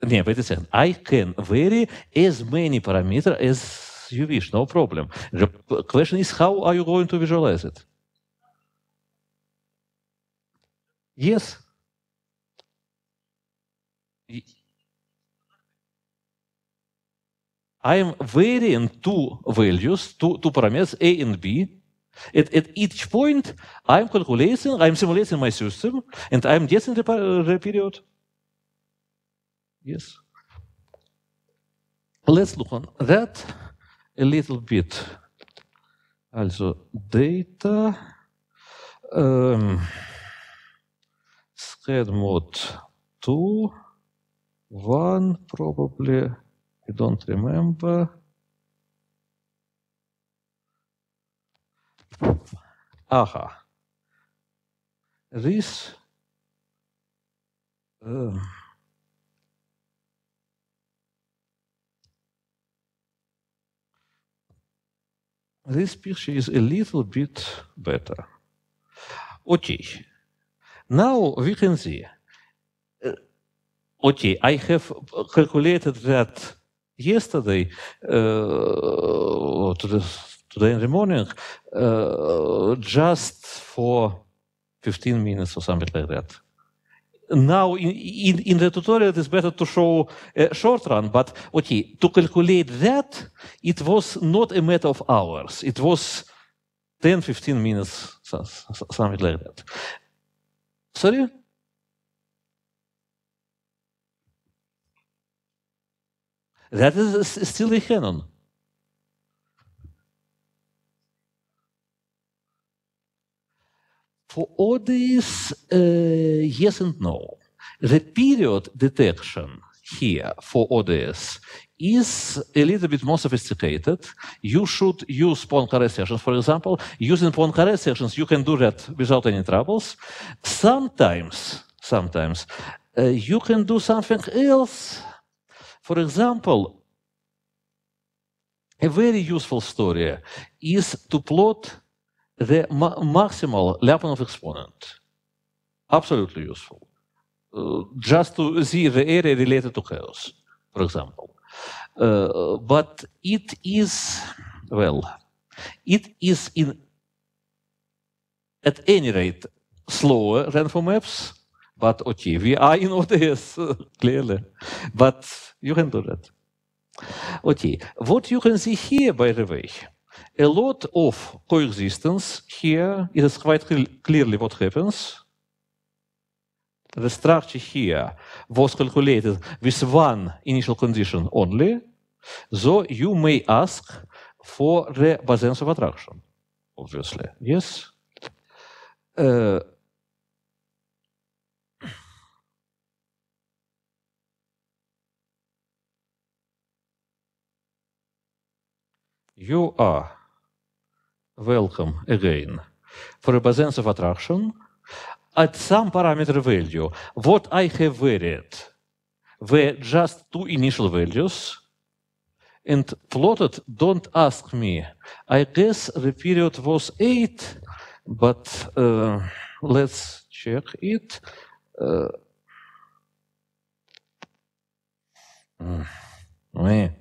[SPEAKER 1] не, but it I can vary as many parameters as you wish, no problem. The question is how are you going to visualize it? Yes. I am varying two values, two, two parameters, A and B. At, at each point, I'm calculating, I'm simulating my system, and I'm getting the, the period. Yes? Let's look on that a little bit. Also data, um, mode 2, 1 probably, I don't remember. Aha. This um, this picture is a little bit better. Okay. Now we can see. Uh, okay, I have calculated that yesterday, uh, today in the morning, uh, just for 15 minutes or something like that now in, in, in, the tutorial it is better to show a short run but okay to calculate that it was not a matter of hours it was 10 15 minutes something like that sorry that is still a canon For ODIs, uh, yes and no. The period detection here for ODS is a little bit more sophisticated. You should use Poincaré sessions, for example. Using Poincaré sessions, you can do that without any troubles. Sometimes, sometimes, uh, you can do something else. For example, a very useful story is to plot the maximal level exponent. Absolutely useful. Uh, just to see the area related to chaos, for example. Uh, but it is, well, it is in, at any rate, slower than for maps. But okay, we are in ODS, clearly. But you can do that. Okay, what you can see here, by the way, a lot of coexistence here. It is quite clearly what happens. The structure here was calculated with one initial condition only, so you may ask for the balance of attraction, obviously. Yes? Uh, you are welcome again for a presence of attraction at some parameter value. What I have varied were just two initial values and plotted, don't ask me. I guess the period was eight, but uh, let's check it. Uh, mm, mm.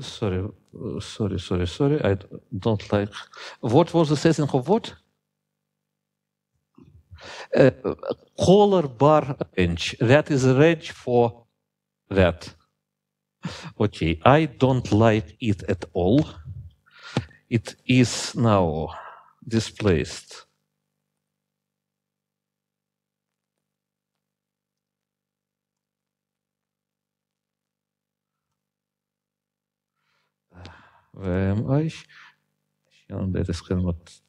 [SPEAKER 1] sorry, sorry, sorry, sorry. I don't like. What was the setting of what? Uh, color bar range. That is a range for that. Okay, I don't like it at all. It is now displaced. Vem euch. Ich an der Skirmot.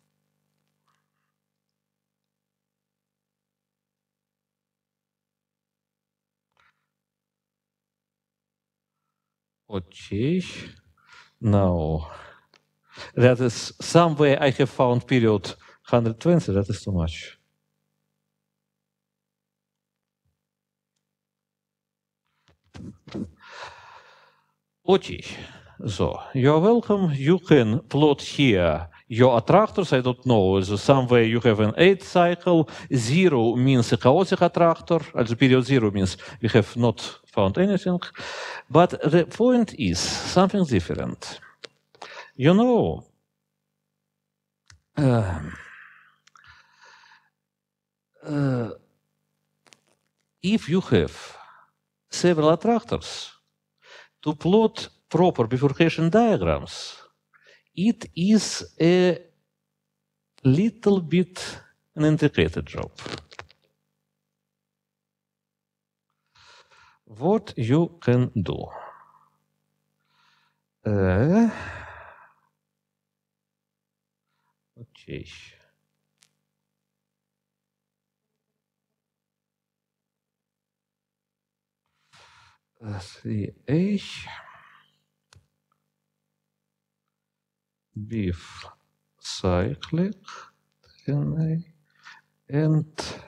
[SPEAKER 1] Okay. Now, that is somewhere I have found period 120. That is too much. Okay. So you're welcome. You can plot here your attractors. I don't know. Somewhere you have an eight cycle. Zero means a chaotic attractor. the period zero means we have not found anything. But the point is something different. You know, uh, uh, if you have several attractors, to plot proper bifurcation diagrams, it is a little bit an integrated job. What you can do. Uh, okay. CH. Uh, beef cyclic DNA and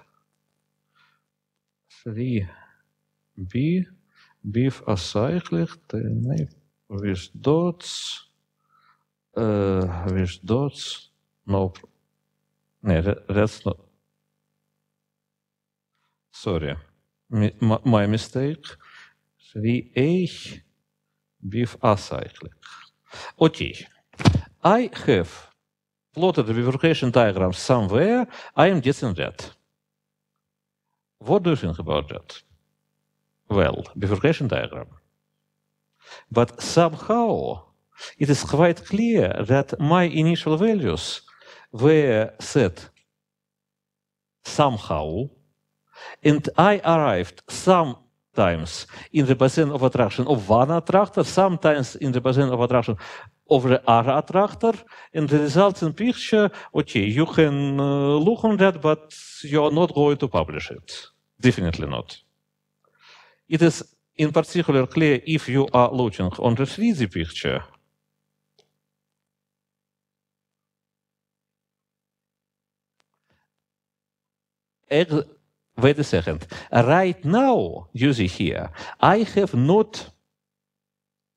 [SPEAKER 1] 3B beef acyclic DNA with dots uh, with dots no nee, that's not sorry Mi my mistake 3A beef acyclic okay I have plotted the bifurcation diagram somewhere. I am getting that. What do you think about that? Well, bifurcation diagram. But somehow it is quite clear that my initial values were set somehow, and I arrived sometimes in the basin of attraction of one attractor, sometimes in the basin of attraction over our attractor, en the results in picture, okay, you can uh, look on that, but you are not going to publish it. Definitely not. It is in particular clear if you are looking on the 3D picture. Wait a second. Right now, you see here, I have not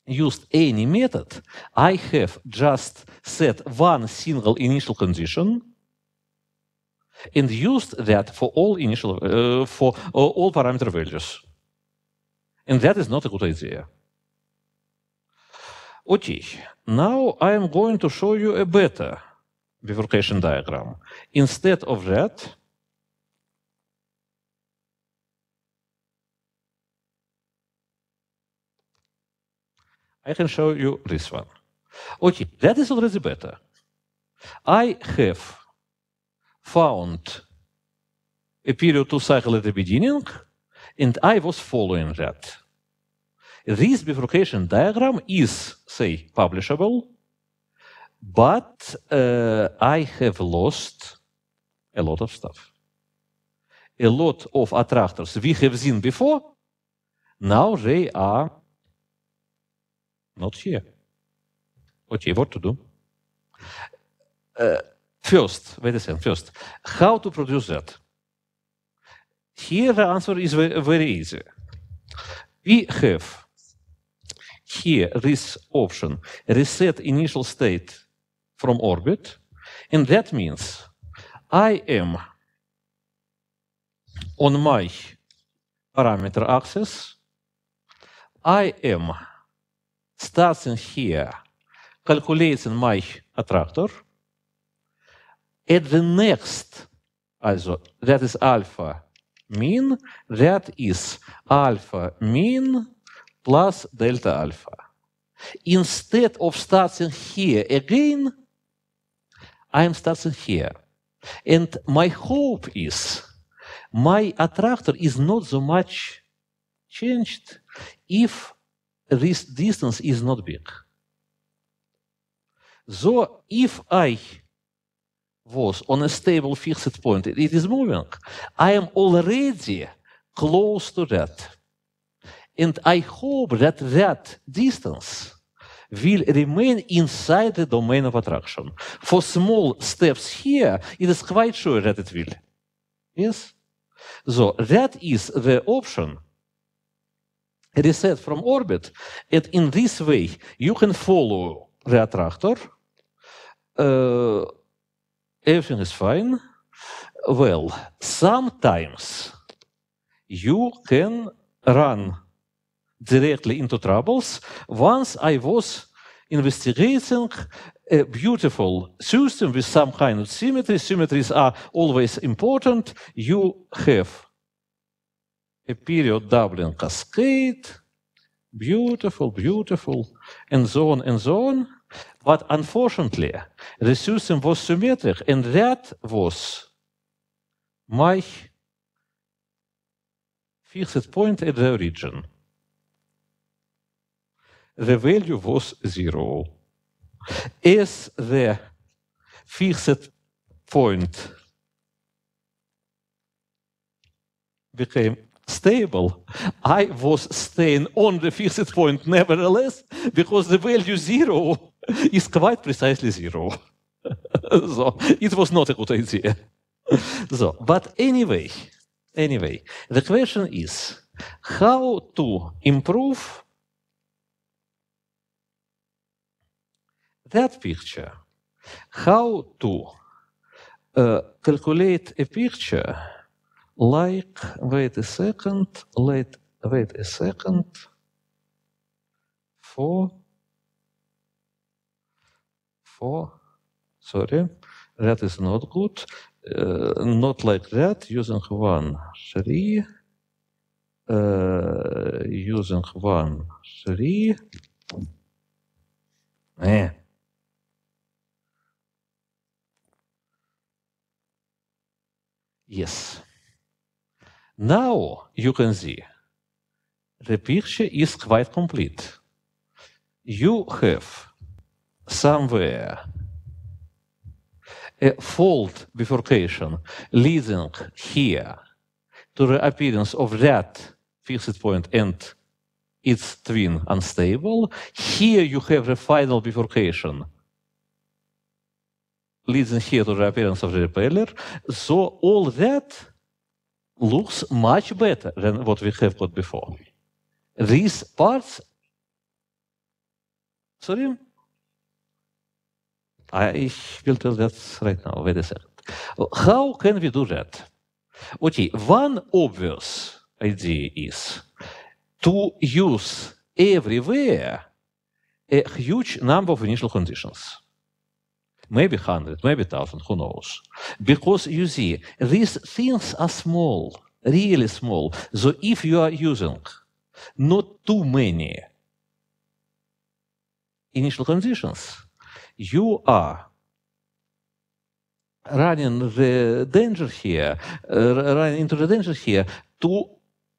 [SPEAKER 1] used any method, I have just set one single initial condition and used that for all initial uh, for uh, all parameter values. And that is not a good idea. Okay, now I am going to show you a better bifurcation diagram. Instead of that, I can show you this one. Okay, that is already better. I have found a period two cycle at the beginning, and I was following that. This bifurcation diagram is, say, publishable, but uh, I have lost a lot of stuff. A lot of attractors we have seen before, now they are not here. What to do? Uh, first, wait a second. First, how to produce that? Here the answer is very, very easy. We have here this option, reset initial state from orbit, and that means I am on my parameter axis, I am starts in here, calculates in my attractor. At the next, also, that is alpha mean, that is alpha mean plus delta alpha. Instead of starting here again, I am starting here. And my hope is my attractor is not so much changed if this distance is not big. So if I was on a stable fixed point, it is moving, I am already close to that. And I hope that that distance will remain inside the domain of attraction. For small steps here, it is quite sure that it will. Yes? So that is the option reset from orbit. And in this way, you can follow the attractor. Uh, everything is fine. Well, sometimes you can run directly into troubles. Once I was investigating a beautiful system with some kind of symmetry. Symmetries are always important. You have a period Dublin Cascade, beautiful, beautiful, and so on and so on. But unfortunately, the system was symmetric, and that was my fixed point at the origin. The value was zero. As the fixed point became stable. I was staying on the fixed point nevertheless, because the value zero is quite precisely zero. so it was not a good idea. so, but anyway, anyway, the question is how to improve that picture, how to uh, calculate a picture like, wait a second, wait, wait a second, for, for, sorry, that is not good, uh, not like that, using one, three, uh, using one, three, eh. Yes. Now you can see the picture is quite complete. You have somewhere a fold bifurcation leading here to the appearance of that fixed point and its twin unstable. Here you have the final bifurcation leading here to the appearance of the repeller. So all that looks much better than what we have got before. These parts, sorry, I will tell that right now, wait a second. How can we do that? Okay, one obvious idea is to use everywhere a huge number of initial conditions maybe 100, maybe 1,000, who knows? Because you see, these things are small, really small. So if you are using not too many initial conditions, you are running the danger here, uh, running into the danger here to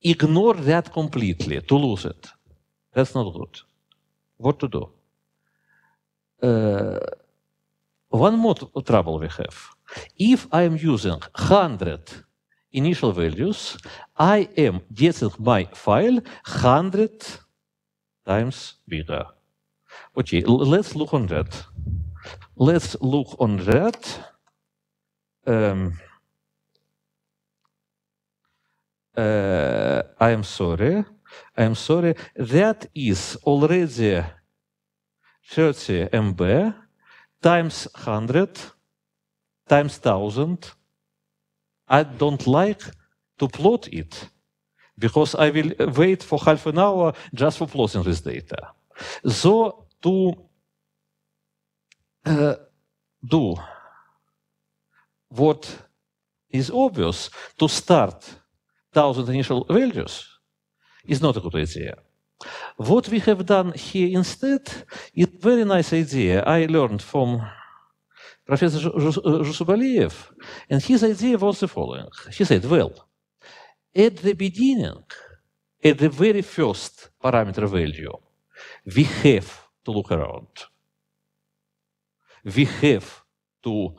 [SPEAKER 1] ignore that completely, to lose it. That's not good. What to do? Uh, one more trouble we have. If I am using 100 initial values, I am getting my file 100 times bigger. Okay, let's look on that. Let's look on that. Um, uh, I am sorry. I am sorry. That is already 30 MB times 100 times 1000. I don't like to plot it because I will wait for half an hour just for plotting this data. So to uh, do what is obvious, to start 1000 initial values, is not a good idea. What we have done here instead is a very nice idea I learned from Professor Zhusubaliev, and his idea was the following. He said, well, at the beginning, at the very first parameter value, we have to look around. We have to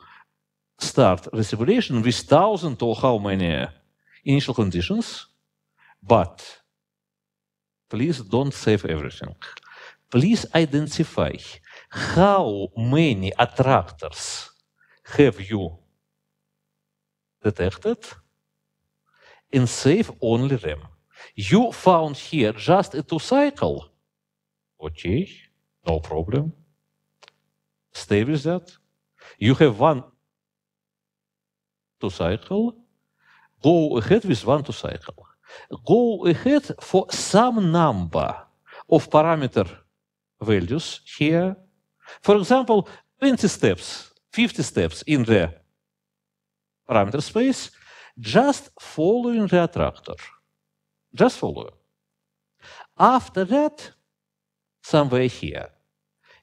[SPEAKER 1] start the simulation with thousand or how many initial conditions, but Please don't save everything. Please identify how many attractors have you detected and save only them. You found here just a two cycle. Okay, no problem. Stay with that. You have one two cycle. Go ahead with one two cycle go ahead for some number of parameter values here. For example, 20 steps, 50 steps in the parameter space, just following the attractor. Just follow. After that, somewhere here,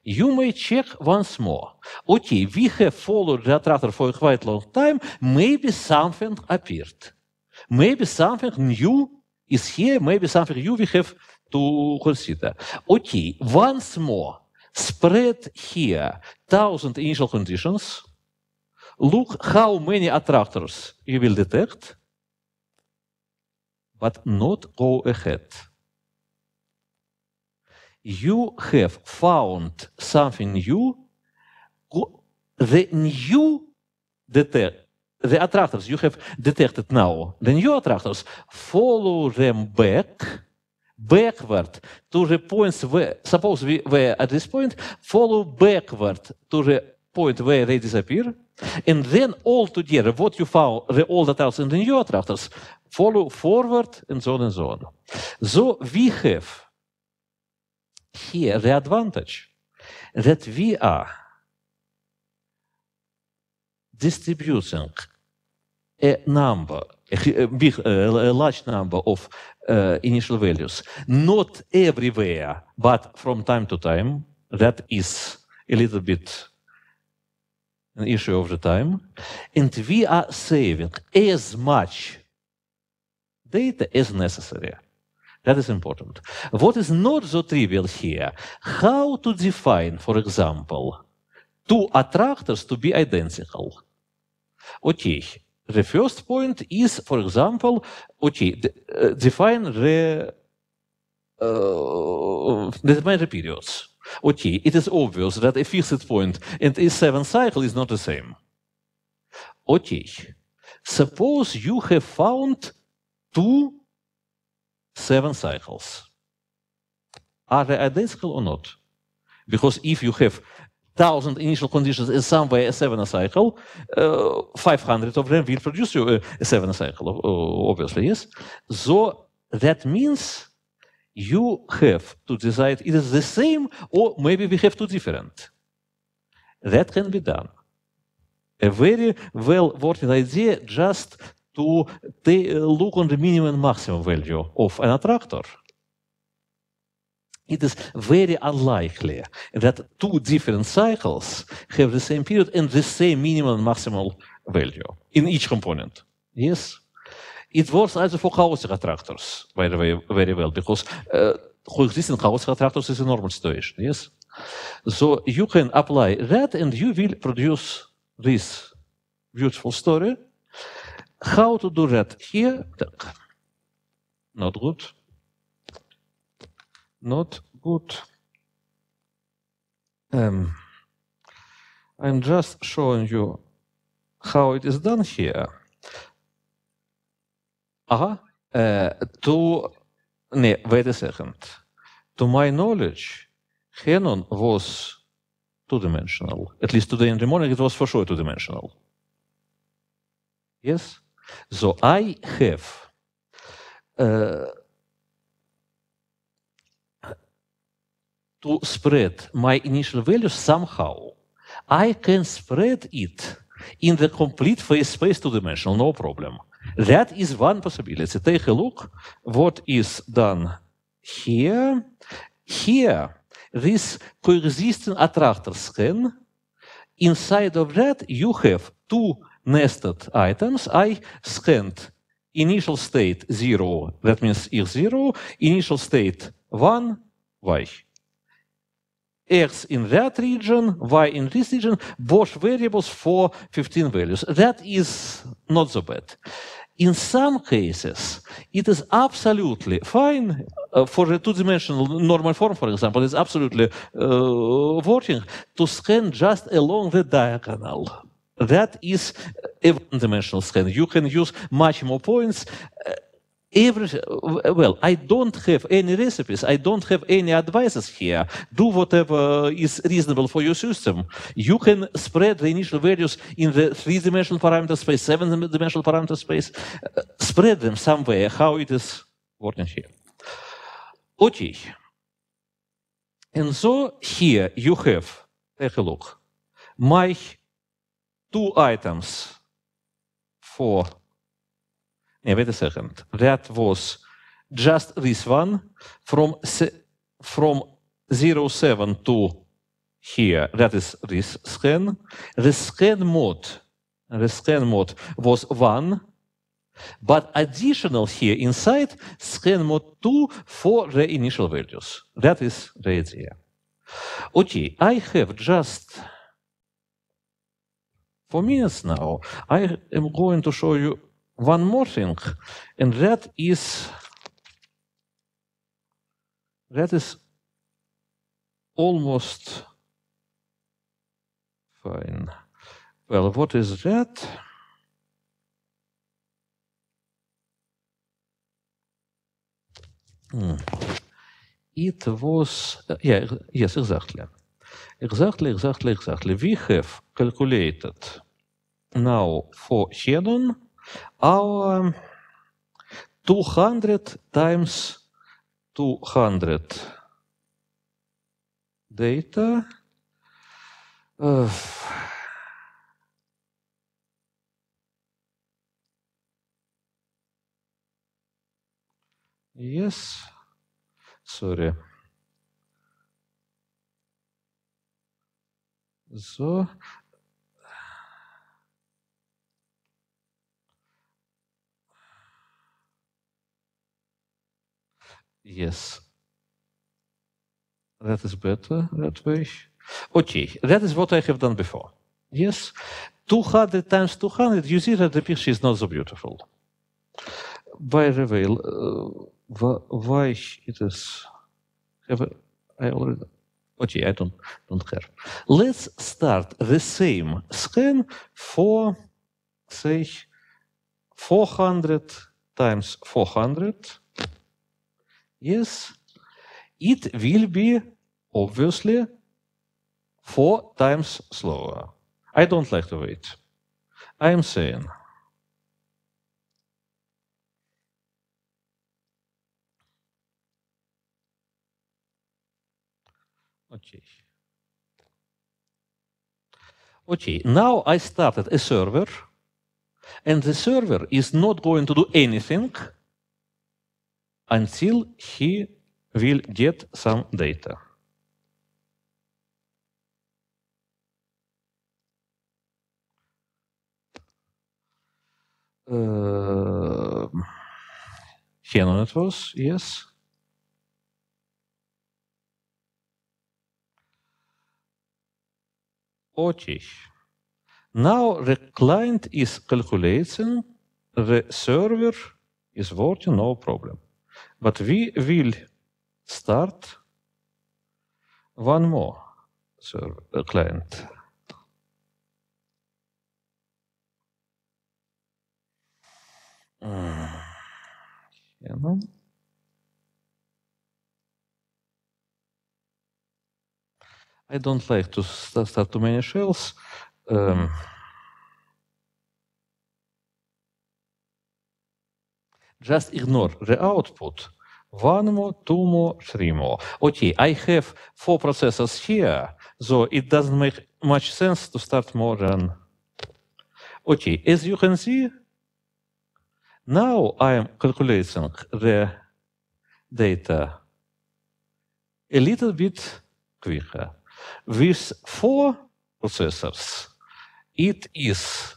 [SPEAKER 1] you may check once more. Okay, we have followed the attractor for a quite long time. Maybe something appeared. Maybe something new is here, maybe something new we have to consider. Okay, once more, spread here 1,000 initial conditions. Look how many attractors you will detect, but not go ahead. You have found something new. The new detect the attractors you have detected now, the new attractors, follow them back, backward to the points where, suppose we were at this point, follow backward to the point where they disappear, and then all together, what you found, the old attractors and the new attractors, follow forward and so on and so on. So we have here the advantage that we are distributing a number, a big, a large number of uh, initial values. Not everywhere, but from time to time, that is a little bit an issue of the time. And we are saving as much data as necessary. That is important. What is not so trivial here, how to define, for example, two attractors to be identical. Okay, the first point is, for example, okay, uh, define the uh, the periods. Okay, it is obvious that a fixed point and a seven cycle is not the same. Okay, suppose you have found two seven cycles. Are they identical or not? Because if you have thousand initial conditions in some way a seven cycle, uh, 500 of them will produce you a, a seven cycle, obviously, yes. So that means you have to decide it is the same or maybe we have two different. That can be done. A very well-working idea just to uh, look on the minimum and maximum value of an attractor it is very unlikely that two different cycles have the same period and the same minimum and maximal value in each component. Yes? It works also for chaotic attractors, by the way, very well, because uh, coexisting chaotic attractors is a normal situation. Yes? So you can apply that and you will produce this beautiful story. How to do that here? Not good not good. Um, I'm just showing you how it is done here. uh Uh, to, Ne, wait a second. To my knowledge, Henon was two-dimensional. At least today in the morning, it was for sure two-dimensional. Yes? So I have uh, to spread my initial value somehow. I can spread it in the complete phase space two-dimensional, no problem. That is one possibility. Take a look what is done here. Here, this coexisting attractor scan. Inside of that, you have two nested items. I scanned initial state 0, that means x 0, initial state 1, y. X in that region, Y in this region, both variables for 15 values. That is not so bad. In some cases, it is absolutely fine uh, for a two-dimensional normal form, for example, it's absolutely uh, working to scan just along the diagonal. That is a one-dimensional scan. You can use much more points. Uh, every, well, I don't have any recipes. I don't have any advices here. Do whatever is reasonable for your system. You can spread the initial values in the three-dimensional parameter space, seven-dimensional parameter space, uh, spread them somewhere, how it is working here. Okay. And so here you have, take a look, my two items for yeah, wait a second. That was just this one from from 07 to here. That is this scan. The scan mode, the scan mode was one, but additional here inside scan mode two for the initial values. That is the idea. Okay, I have just for minutes now. I am going to show you one more thing, and that is that is almost fine. Well, what is that? Hmm. It was, uh, yeah, yes, exactly. Exactly, exactly, exactly. We have calculated now for Shannon our 200 times 200 data uh, yes sorry so Yes. That is better that way. Okay, that is what I have done before. Yes, 200 times 200, you see that the picture is not so beautiful. By the way, uh, why it is... Have I already... Okay, I don't, don't care. Let's start the same scan for, say, 400 times 400 is it will be obviously four times slower. I don't like to wait. I am saying Okay. Okay, now I started a server, and the server is not going to do anything until he will get some data. Uh, it was yes. Okay. Now the client is calculating, the server is working, no problem. But we will start one more so, uh, client. Mm. I don't like to st start too many shells. Um, just ignore the output one more, two more, three more. Okay, I have four processors here, so it doesn't make much sense to start more than... Okay, as you can see, now I am calculating the data a little bit quicker. With four processors, it is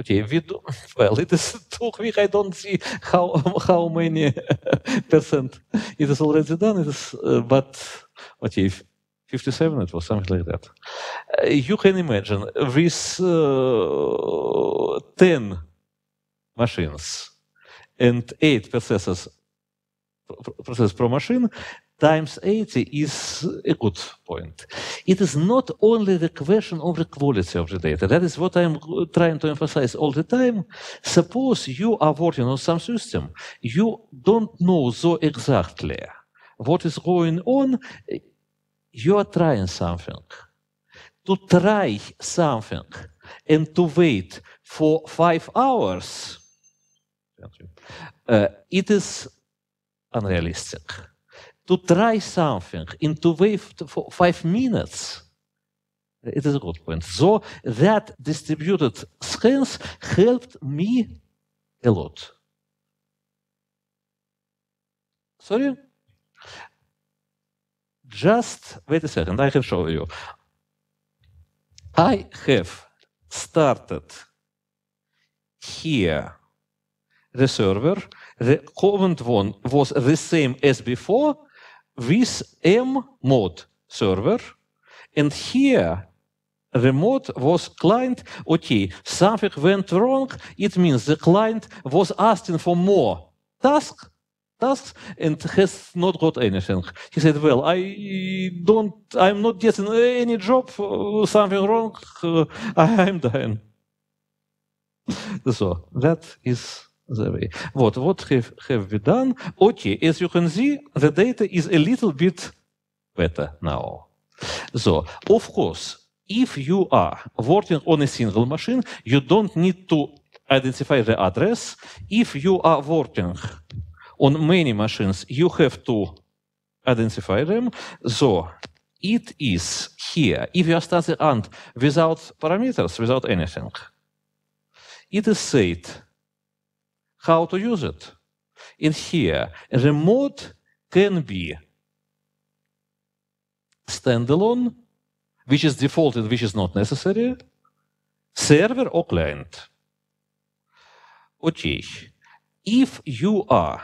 [SPEAKER 1] which evid, well, it is too quick. I don't see how how many percent it is already done. It is, uh, but what if 57 it was something like that. Uh, you can imagine with uh, 10 machines and 8 processors processors per machine, times 80 is a good point. It is not only the question of the quality of the data. That is what I'm trying to emphasize all the time. Suppose you are working on some system, you don't know so exactly what is going on. You are trying something. To try something and to wait for five hours, uh, it is unrealistic to try something in two wait for five minutes. It is a good point. So that distributed skills helped me a lot. Sorry? Just wait a second, I can show you. I have started here the server. The current one was the same as before, with mode server. And here, remote was client. Okay, something went wrong. It means the client was asking for more tasks tasks and has not got anything. He said, "Well, I don't. I'm not getting any job. Uh, something wrong. Uh, I'm dying." so that is the way. What, what have, have we done? Okay, as you can see, the data is a little bit better now. So, of course, if you are working on a single machine, you don't need to identify the address. If you are working on many machines, you have to identify them. So it is here, if you start the AND without parameters, without anything, it is said how to use it. In here, remote can be standalone, which is defaulted, which is not necessary, server or client. Okay, if you are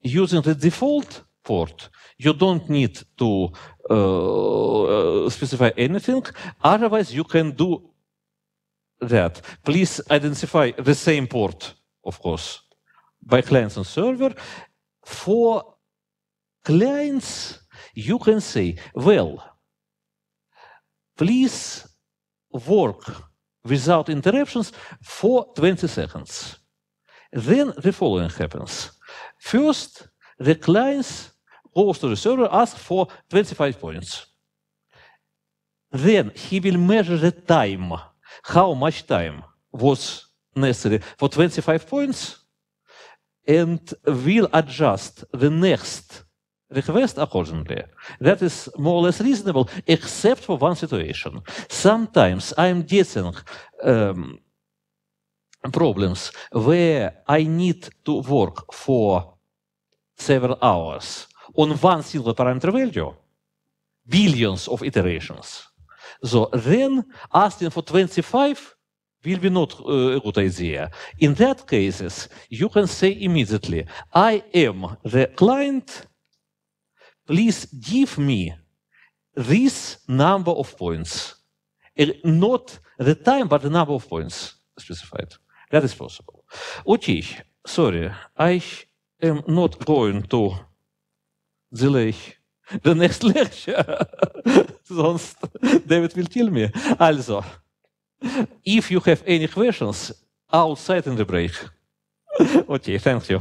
[SPEAKER 1] using the default port, you don't need to uh, uh specify anything. Otherwise, you can do that. Please identify the same port of course, by clients and server. For clients, you can say, well, please work without interruptions for 20 seconds. Then the following happens. First, the client goes to the server, asks for 25 points. Then he will measure the time, how much time was necessary for 25 points and will adjust the next request accordingly. That is more or less reasonable, except for one situation. Sometimes I'm getting um, problems where I need to work for several hours on one single parameter value, billions of iterations. So then asking for 25 will be not a uh, good idea. In that cases, you can say immediately, I am the client, please give me this number of points. Er, not the time, but the number of points specified. That is possible. Okay, sorry, I am not going to delay the next lecture. Sonst David will kill me. Also, if you have any questions, outside in the break. okay, thank you.